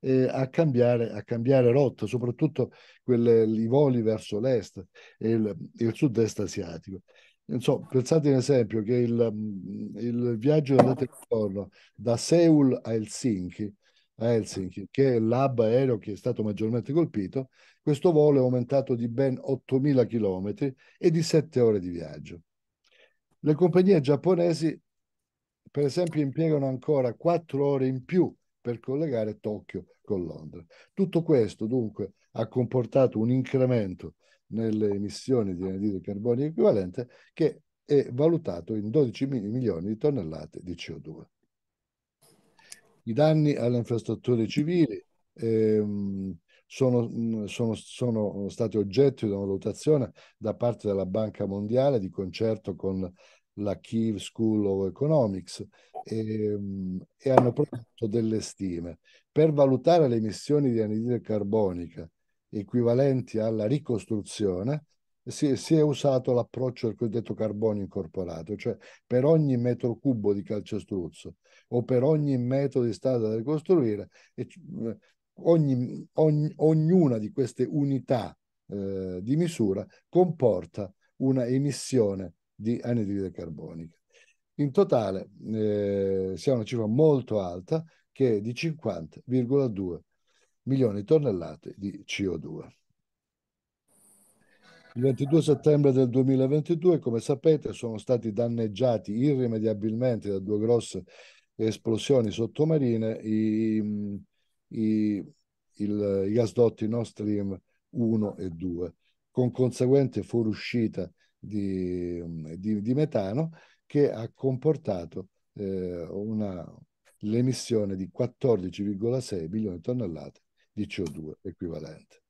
eh, a, cambiare, a cambiare rotta, soprattutto quelle, i voli verso l'est e il, il sud-est asiatico. Insomma, pensate ad esempio che il, il viaggio andate intorno da Seul a Helsinki a Helsinki, che è il hub aereo che è stato maggiormente colpito, questo volo è aumentato di ben 8.000 km e di 7 ore di viaggio. Le compagnie giapponesi, per esempio, impiegano ancora 4 ore in più per collegare Tokyo con Londra. Tutto questo, dunque, ha comportato un incremento nelle emissioni di anidride carbonica equivalente che è valutato in 12 milioni di tonnellate di CO2. I danni alle infrastrutture civili ehm, sono, sono, sono, stati oggetto di una valutazione da parte della Banca Mondiale di concerto con la Kiev School of Economics ehm, e hanno prodotto delle stime. Per valutare le emissioni di anidride carbonica equivalenti alla ricostruzione, si, si è usato l'approccio del cosiddetto carbonio incorporato, cioè per ogni metro cubo di calcestruzzo o per ogni metro di strada da ricostruire, eh, ogni, ogni, ognuna di queste unità eh, di misura comporta una emissione di anidride carbonica. In totale eh, si ha una cifra molto alta che è di 50,2 milioni di tonnellate di CO2. Il 22 settembre del 2022, come sapete, sono stati danneggiati irrimediabilmente da due grosse esplosioni sottomarine i, i, il, i gasdotti Nord Stream 1 e 2, con conseguente fuoriuscita di, di, di metano che ha comportato eh, l'emissione di 14,6 milioni di tonnellate di CO2 equivalente.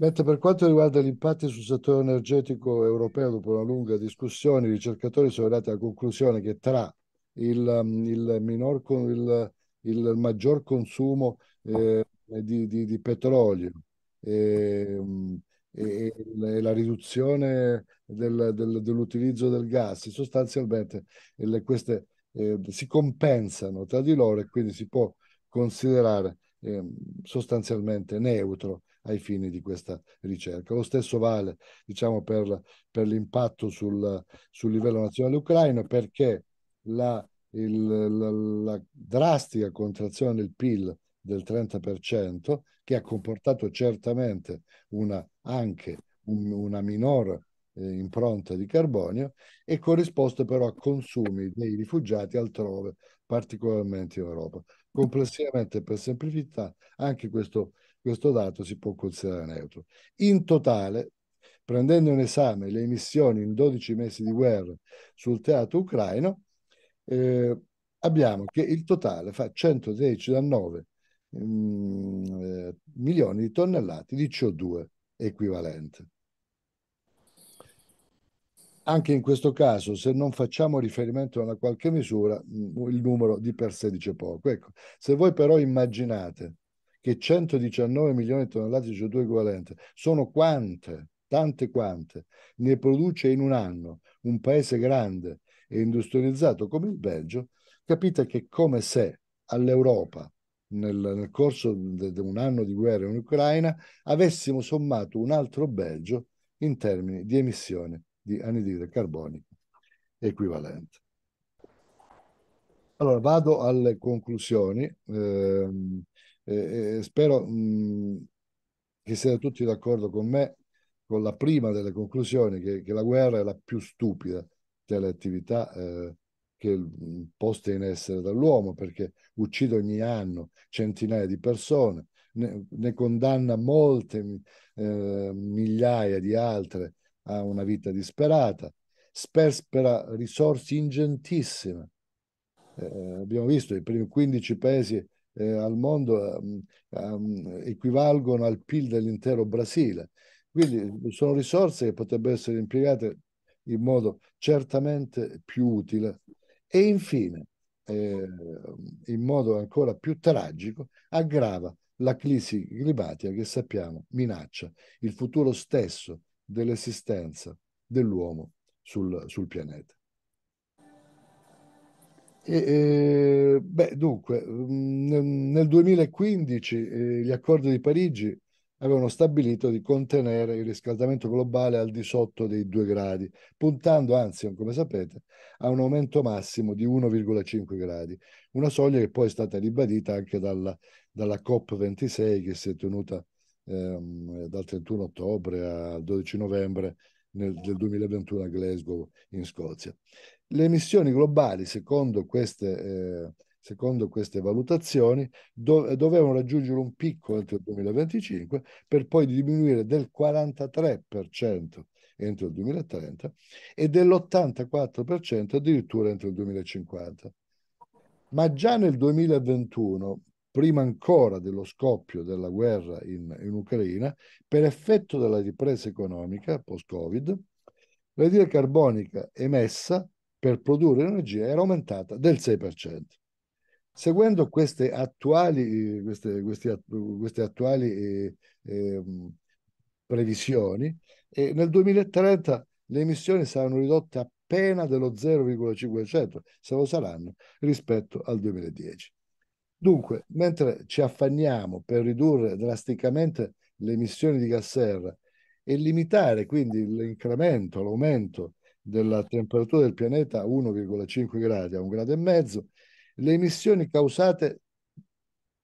Mentre per quanto riguarda gli impatti sul settore energetico europeo, dopo una lunga discussione, i ricercatori sono arrivati alla conclusione che tra il, mm, il, minor, il, il maggior consumo eh, di, di, di, petrolio ehm, e, e, e la riduzione del, del, dell'utilizzo del gas, sostanzialmente le, queste eh, si compensano tra di loro e quindi si può considerare eh, sostanzialmente neutro ai fini di questa ricerca. Lo stesso vale diciamo, per, per l'impatto sul, sul, livello nazionale ucraino perché la, il, la, la drastica contrazione del PIL del 30% che ha comportato certamente una, anche un, una minore eh, impronta di carbonio e corrisposto però a consumi dei rifugiati altrove, particolarmente in Europa. Complessivamente, per semplicità, anche questo questo dato si può considerare neutro. In totale, prendendo in esame le emissioni in 12 mesi di guerra sul teatro ucraino, eh, abbiamo che il totale fa 110,9 mm, eh, milioni di tonnellate di CO2 equivalente. Anche in questo caso, se non facciamo riferimento a una qualche misura, mm, il numero di per sé dice poco. Ecco, se voi però immaginate che 119 milioni di tonnellate di CO2 equivalente sono quante, tante quante, ne produce in un anno un paese grande e industrializzato come il Belgio, capite che come se all'Europa nel, nel corso di un anno di guerra in Ucraina avessimo sommato un altro Belgio in termini di emissioni di anidride carbonica equivalente. Allora, vado alle conclusioni. Eh, eh, spero mh, che siate tutti d'accordo con me, con la prima delle conclusioni, che, che la guerra è la più stupida delle attività eh, che poste in essere dall'uomo, perché uccide ogni anno centinaia di persone, ne, ne condanna molte eh, migliaia di altre a una vita disperata, sperspera risorse ingentissime. Eh, abbiamo visto i primi 15 paesi eh, al mondo um, equivalgono al PIL dell'intero Brasile. Quindi eh, sono risorse che potrebbero essere impiegate in modo certamente più utile. E infine, eh, in modo ancora più tragico, aggrava la crisi climatica che sappiamo minaccia il futuro stesso dell'esistenza dell'uomo sul, sul pianeta. E, eh, beh, dunque, mm, nel 2015 eh, gli accordi di Parigi avevano stabilito di contenere il riscaldamento globale al di sotto dei 2 gradi, puntando anzi, come sapete, a un aumento massimo di 1,5 gradi, una soglia che poi è stata ribadita anche dalla, dalla COP26 che si è tenuta ehm, dal 31 ottobre al 12 novembre nel, del 2021 a Glasgow in Scozia. Le emissioni globali, secondo queste, eh, secondo queste valutazioni, do, dovevano raggiungere un picco entro il 2025 per poi diminuire del 43% entro il 2030 e dell'84% addirittura entro il 2050. Ma già nel 2021 prima ancora dello scoppio della guerra in, in Ucraina, per effetto della ripresa economica post-Covid, l'anidride carbonica emessa per produrre energia era aumentata del 6%. Seguendo queste attuali, queste, queste, queste attuali eh, eh, previsioni, eh, nel 2030 le emissioni saranno ridotte appena dello 0,5%, se lo saranno, rispetto al 2010. Dunque, mentre ci affanniamo per ridurre drasticamente le emissioni di gas serra e limitare quindi l'incremento, l'aumento della temperatura del pianeta a 1,5 gradi, a un grado, e mezzo, le emissioni causate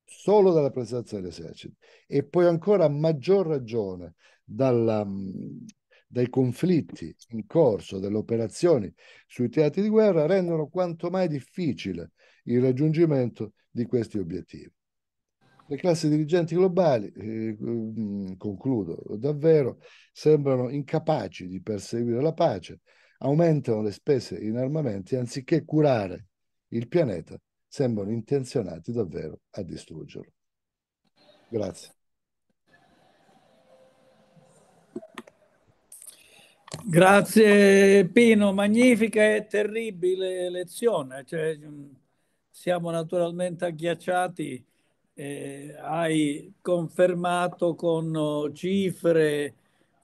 solo dalla presenza degli eserciti e poi ancora a maggior ragione dalla, mm, dai conflitti in corso, delle operazioni sui teatri di guerra, rendono quanto mai difficile il raggiungimento di questi obiettivi. Le classi dirigenti globali, eh, mm, concludo davvero, sembrano incapaci di perseguire la pace, aumentano le spese in armamenti anziché curare il pianeta, sembrano intenzionati davvero a distruggerlo. Grazie. Grazie Pino, magnifica e terribile lezione. Cioè, mm, siamo naturalmente agghiacciati, eh, hai confermato con oh, cifre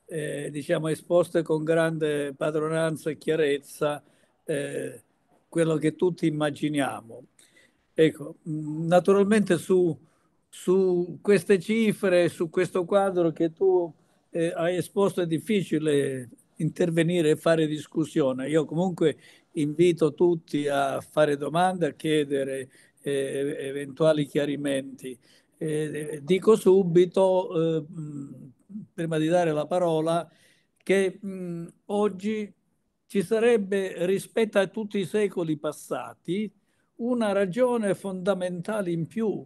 eh, diciamo, esposte con grande padronanza e chiarezza eh, quello che tutti immaginiamo. Ecco, mm, naturalmente su, su queste cifre, su questo quadro che tu eh, hai esposto è difficile intervenire e fare discussione. Io comunque invito tutti a fare domande, a chiedere eh, eventuali chiarimenti. Eh, dico subito, eh, prima di dare la parola, che mh, mm, oggi ci sarebbe, rispetto a tutti i secoli passati, una ragione fondamentale in più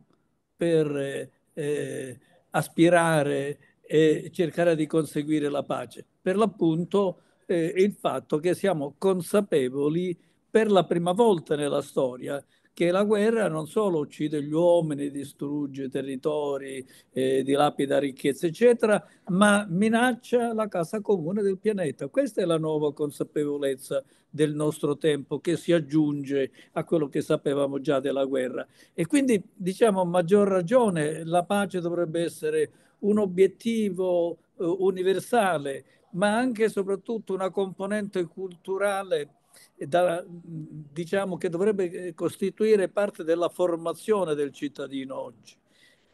per eh, aspirare e cercare di conseguire la pace. Per l'appunto eh, il fatto che siamo consapevoli per la prima volta nella storia che la guerra non solo uccide gli uomini, distrugge territori, eh, dilapida ricchezze, eccetera, ma minaccia la casa comune del pianeta. Questa è la nuova consapevolezza del nostro tempo che si aggiunge a quello che sapevamo già della guerra. E quindi, diciamo, a maggior ragione la pace dovrebbe essere un obiettivo eh, universale ma anche e soprattutto una componente culturale da, diciamo, che dovrebbe eh, costituire parte della formazione del cittadino oggi.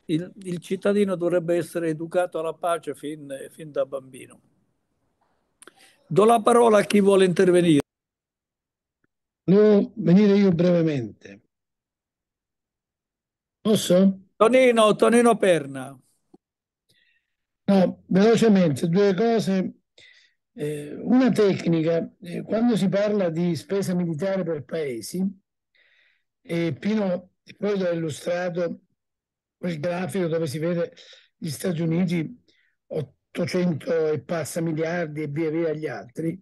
Il, il cittadino dovrebbe essere educato alla pace fin, fin da bambino. Do la parola a chi vuole intervenire. Devo venire io brevemente. Posso? Tonino, Tonino Perna. No, velocemente, due cose eh, una tecnica, eh, quando si parla di spesa militare per paesi, e Pino poi ha illustrato quel grafico dove si vede gli Stati Uniti 800 e passa miliardi e via via gli altri,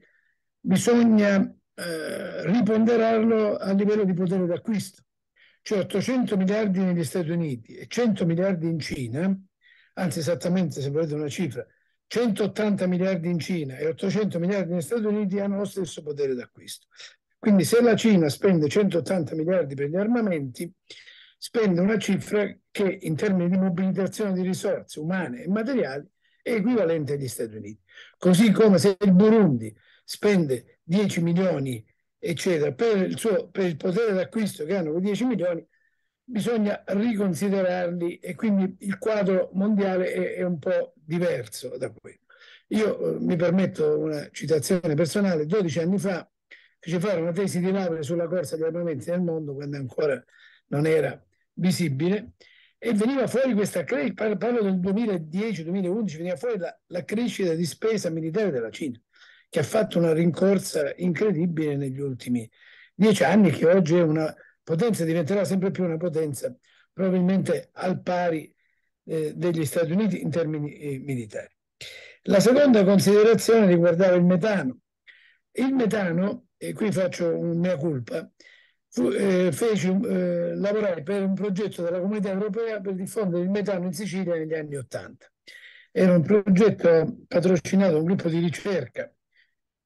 bisogna eh, riponderarlo a livello di potere d'acquisto. Cioè 800 miliardi negli Stati Uniti e 100 miliardi in Cina, anzi esattamente se volete una cifra, 180 miliardi in Cina e 800 miliardi negli Stati Uniti hanno lo stesso potere d'acquisto. Quindi se la Cina spende 180 miliardi per gli armamenti, spende una cifra che in termini di mobilitazione di risorse umane e materiali è equivalente agli Stati Uniti. Così come se il Burundi spende 10 milioni eccetera, per il, suo, per il potere d'acquisto che hanno quei 10 milioni, bisogna riconsiderarli e quindi il quadro mondiale è, è un po' diverso da quello. Io eh, mi permetto una citazione personale, 12 anni fa fece fare una tesi di laurea sulla corsa agli armamenti nel mondo quando ancora non era visibile e veniva fuori questa crescita, parlo del 2010-2011, veniva fuori la, la crescita di spesa militare della Cina che ha fatto una rincorsa incredibile negli ultimi dieci anni che oggi è una potenza diventerà sempre più una potenza probabilmente al pari eh, degli Stati Uniti in termini eh, militari. La seconda considerazione riguardava il metano. Il metano, e qui faccio un mea culpa, fu, eh, feci eh, lavorare per un progetto della comunità europea per diffondere il metano in Sicilia negli anni Ottanta. Era un progetto patrocinato da un gruppo di ricerca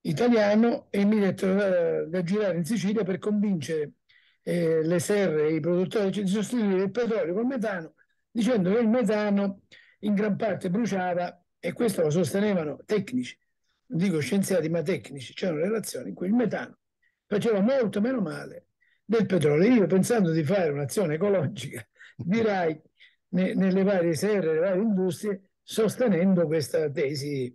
italiano e mi dettero da, da girare in Sicilia per convincere eh, le serre e i produttori di sostituire il petrolio col metano, dicendo che il metano in gran parte bruciava e questo lo sostenevano tecnici, non dico scienziati ma tecnici, c'erano relazioni in cui il metano faceva molto meno male del petrolio. Io pensando di fare un'azione ecologica, <laughs> direi ne, nelle varie serre, nelle varie industrie, sostenendo questa tesi,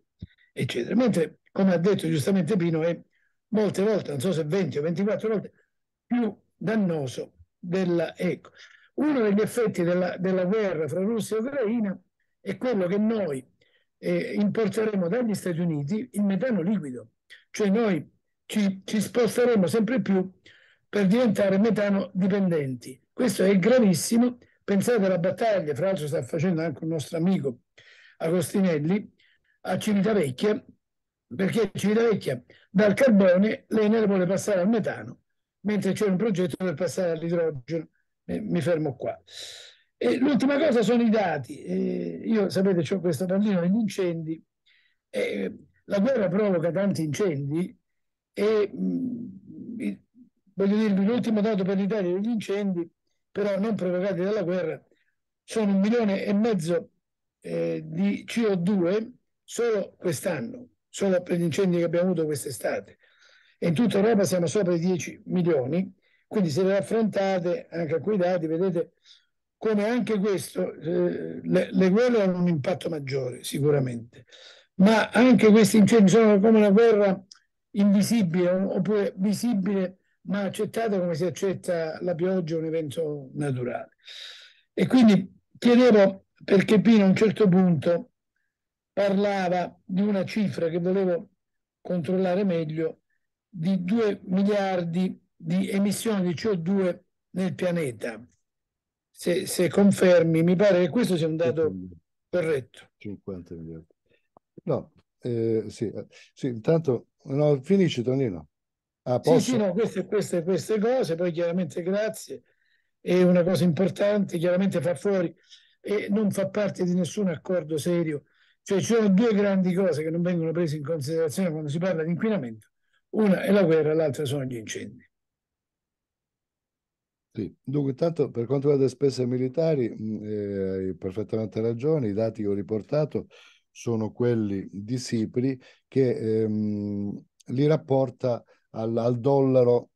eccetera. Mentre, come ha detto giustamente Pino, è molte volte, non so se 20 o 24 volte, più dannoso. Della, ecco. Uno degli effetti della, della, guerra fra Russia e Ucraina è quello che noi eh, importeremo dagli Stati Uniti il metano liquido, cioè noi ci, ci sposteremo sempre più per diventare metano dipendenti. Questo è gravissimo. Pensate alla battaglia, fra l'altro sta facendo anche un nostro amico Agostinelli a Civitavecchia, perché Civitavecchia dal carbone l'Enel vuole passare al metano mentre c'è un progetto per passare all'idrogeno. Eh, mi fermo qua. E l'ultima cosa sono i dati. Eh, io, sapete, ho questa pallino degli incendi. Eh, la guerra provoca tanti incendi e mh, mm, voglio dirvi l'ultimo dato per l'Italia degli incendi, però non provocati dalla guerra, sono un milione e mezzo eh, di CO2 solo quest'anno, solo per gli incendi che abbiamo avuto quest'estate e in tutta Europa siamo sopra i 10 milioni, quindi se le raffrontate anche a quei dati vedete come anche questo, eh, le, le, guerre hanno un impatto maggiore sicuramente, ma anche questi incendi sono come una guerra invisibile oppure visibile ma accettata come si accetta la pioggia o un evento naturale. E quindi chiedevo perché Pino a un certo punto parlava di una cifra che volevo controllare meglio, di 2 miliardi di emissioni di CO2 nel pianeta. Se, se confermi, mi pare che questo sia un dato corretto. 50 miliardi. No, eh, sì, eh, sì, intanto no, finisci Tonino. Ah, posso? Sì, sì, no, queste, queste, queste cose, poi chiaramente grazie. È una cosa importante, chiaramente fa fuori e non fa parte di nessun accordo serio. Cioè ci sono due grandi cose che non vengono prese in considerazione quando si parla di inquinamento, una è la guerra, l'altra sono gli incendi. Sì. Dunque, tanto per quanto riguarda le spese militari, mm, eh, hai perfettamente ragione, i dati che ho riportato sono quelli di Sipri che ehm, li rapporta al, al dollaro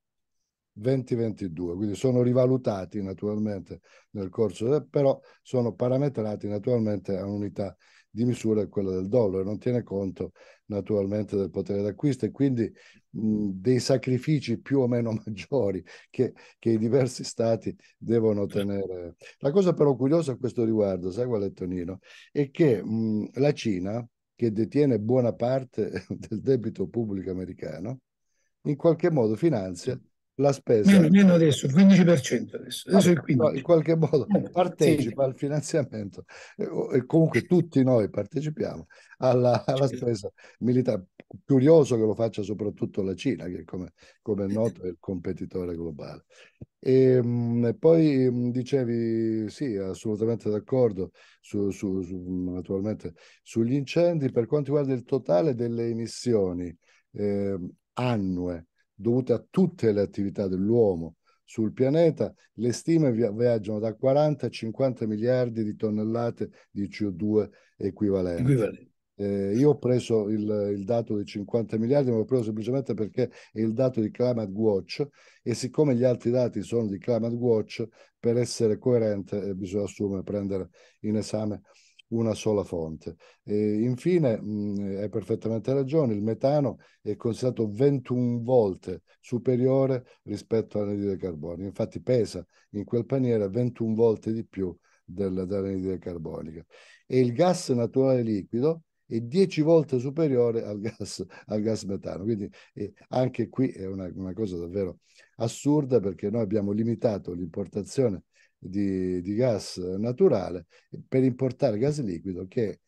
2022, quindi sono rivalutati naturalmente nel corso, del, però sono parametrati naturalmente a un'unità di misura quella del dollaro, non tiene conto naturalmente del potere d'acquisto e quindi mh, dei sacrifici più o meno <laughs> maggiori che, che, i diversi stati devono certo. tenere. La cosa però curiosa a questo riguardo, sai qual è Tonino, è che mh, la Cina, che detiene buona parte <laughs> del debito pubblico americano, in qualche modo finanzia la spesa. Meno, meno adesso, il 15% adesso, adesso ah, il 15%. No, In qualche modo partecipa sì. al finanziamento eh, e comunque tutti noi partecipiamo alla, alla spesa militare. Curioso che lo faccia soprattutto la Cina, che come, come è noto è il competitore globale. Ehm, e, mh, poi mm, dicevi, sì, assolutamente d'accordo su, su, su, naturalmente sugli incendi. Per quanto riguarda il totale delle emissioni eh, annue, dovute a tutte le attività dell'uomo sul pianeta, le stime viaggiano da 40 a 50 miliardi di tonnellate di CO2 equivalenti. equivalenti. Eh, io ho preso il, il, dato di 50 miliardi, ma l'ho preso semplicemente perché è il dato di Climate Watch e siccome gli altri dati sono di Climate Watch, per essere coerente eh, bisogna assumere, prendere in esame una sola fonte. E infine, mm, hai perfettamente ragione, il metano è considerato 21 volte superiore rispetto all'anidride carbonica, infatti pesa in quel paniere 21 volte di più dell'anidride carbonica. E il gas naturale liquido è 10 volte superiore al gas, al gas metano. Quindi eh, anche qui è una, una cosa davvero assurda perché noi abbiamo limitato l'importazione di, di gas naturale eh, per importare gas liquido che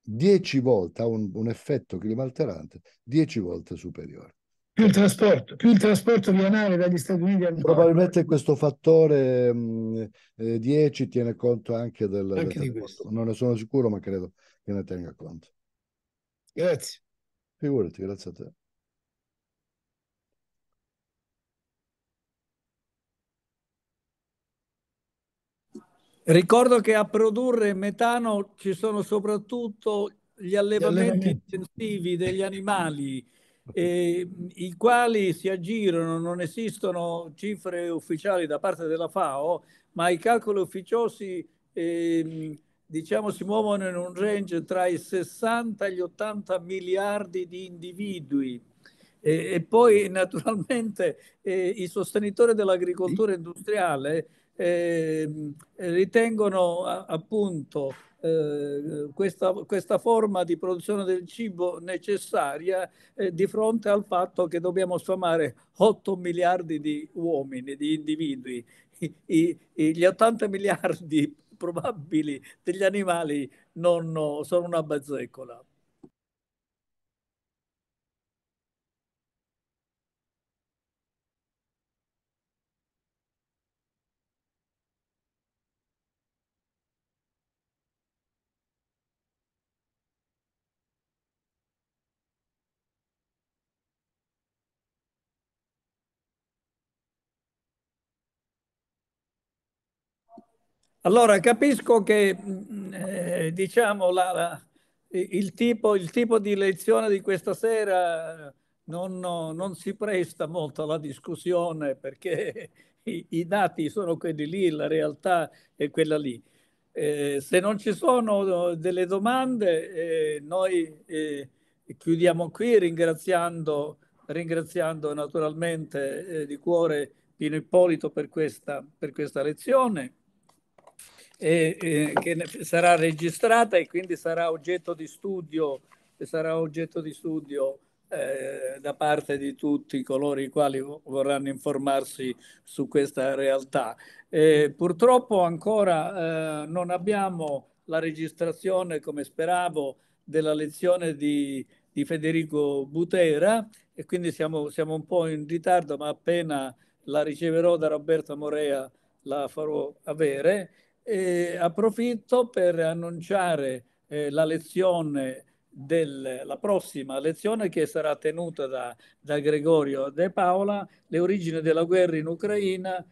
10 volte ha un, un effetto climalterante 10 volte superiore. Più il trasporto, più il trasporto via nave dagli Stati Uniti all'Europa. Probabilmente questo fattore mh, eh, 10 tiene conto anche del, anche del di Non ne sono sicuro, ma credo che ne tenga conto. Grazie. Figurati, grazie a te. Ricordo che a produrre metano ci sono soprattutto gli allevamenti, gli allevamenti. intensivi degli animali, eh, i quali si aggirano, non esistono cifre ufficiali da parte della FAO, ma i calcoli ufficiosi eh, diciamo, si muovono in un range tra i 60 e gli 80 miliardi di individui. E, e poi <laughs> naturalmente eh, i sostenitori dell'agricoltura industriale eh, ritengono appunto eh, questa, questa, forma di produzione del cibo necessaria eh, di fronte al fatto che dobbiamo sfamare 8 miliardi di uomini, di individui, I, i, gli 80 miliardi <laughs> probabili degli animali non, sono una bazzecola. Allora capisco che mm, eh, diciamo, la, la, il, tipo, il, tipo, di lezione di questa sera non, no, non si presta molto alla discussione perché <laughs> i, i, dati sono quelli lì, la realtà è quella lì. Eh, se non ci sono eh, delle domande, eh, noi eh, chiudiamo qui ringraziando, ringraziando naturalmente eh, di cuore Pino Ippolito per questa, per questa lezione e, eh, che sarà registrata e quindi sarà oggetto di studio, e sarà oggetto di studio eh, da parte di tutti coloro i quali vorranno informarsi su questa realtà. purtroppo ancora eh, non abbiamo la registrazione, come speravo, della lezione di, di Federico Butera e quindi siamo, siamo un po' in ritardo, ma appena la riceverò da Roberta Morea la farò avere e approfitto per annunciare eh, la lezione del, prossima lezione che sarà tenuta da, da, Gregorio De Paola, le origini della guerra in Ucraina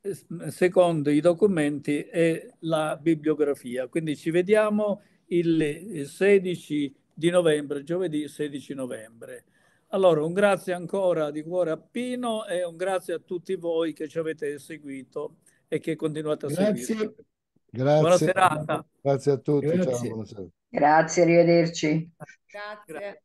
eh, secondo i documenti e la bibliografia. Quindi ci vediamo il 16 eh, di novembre, giovedì 16 novembre. Allora, un grazie ancora di cuore a Pino e un grazie a tutti voi che ci avete seguito e che continuate a Grazie. Grazie. Buona serata. Grazie a tutti. Grazie, ciao, Grazie arrivederci. Grazie.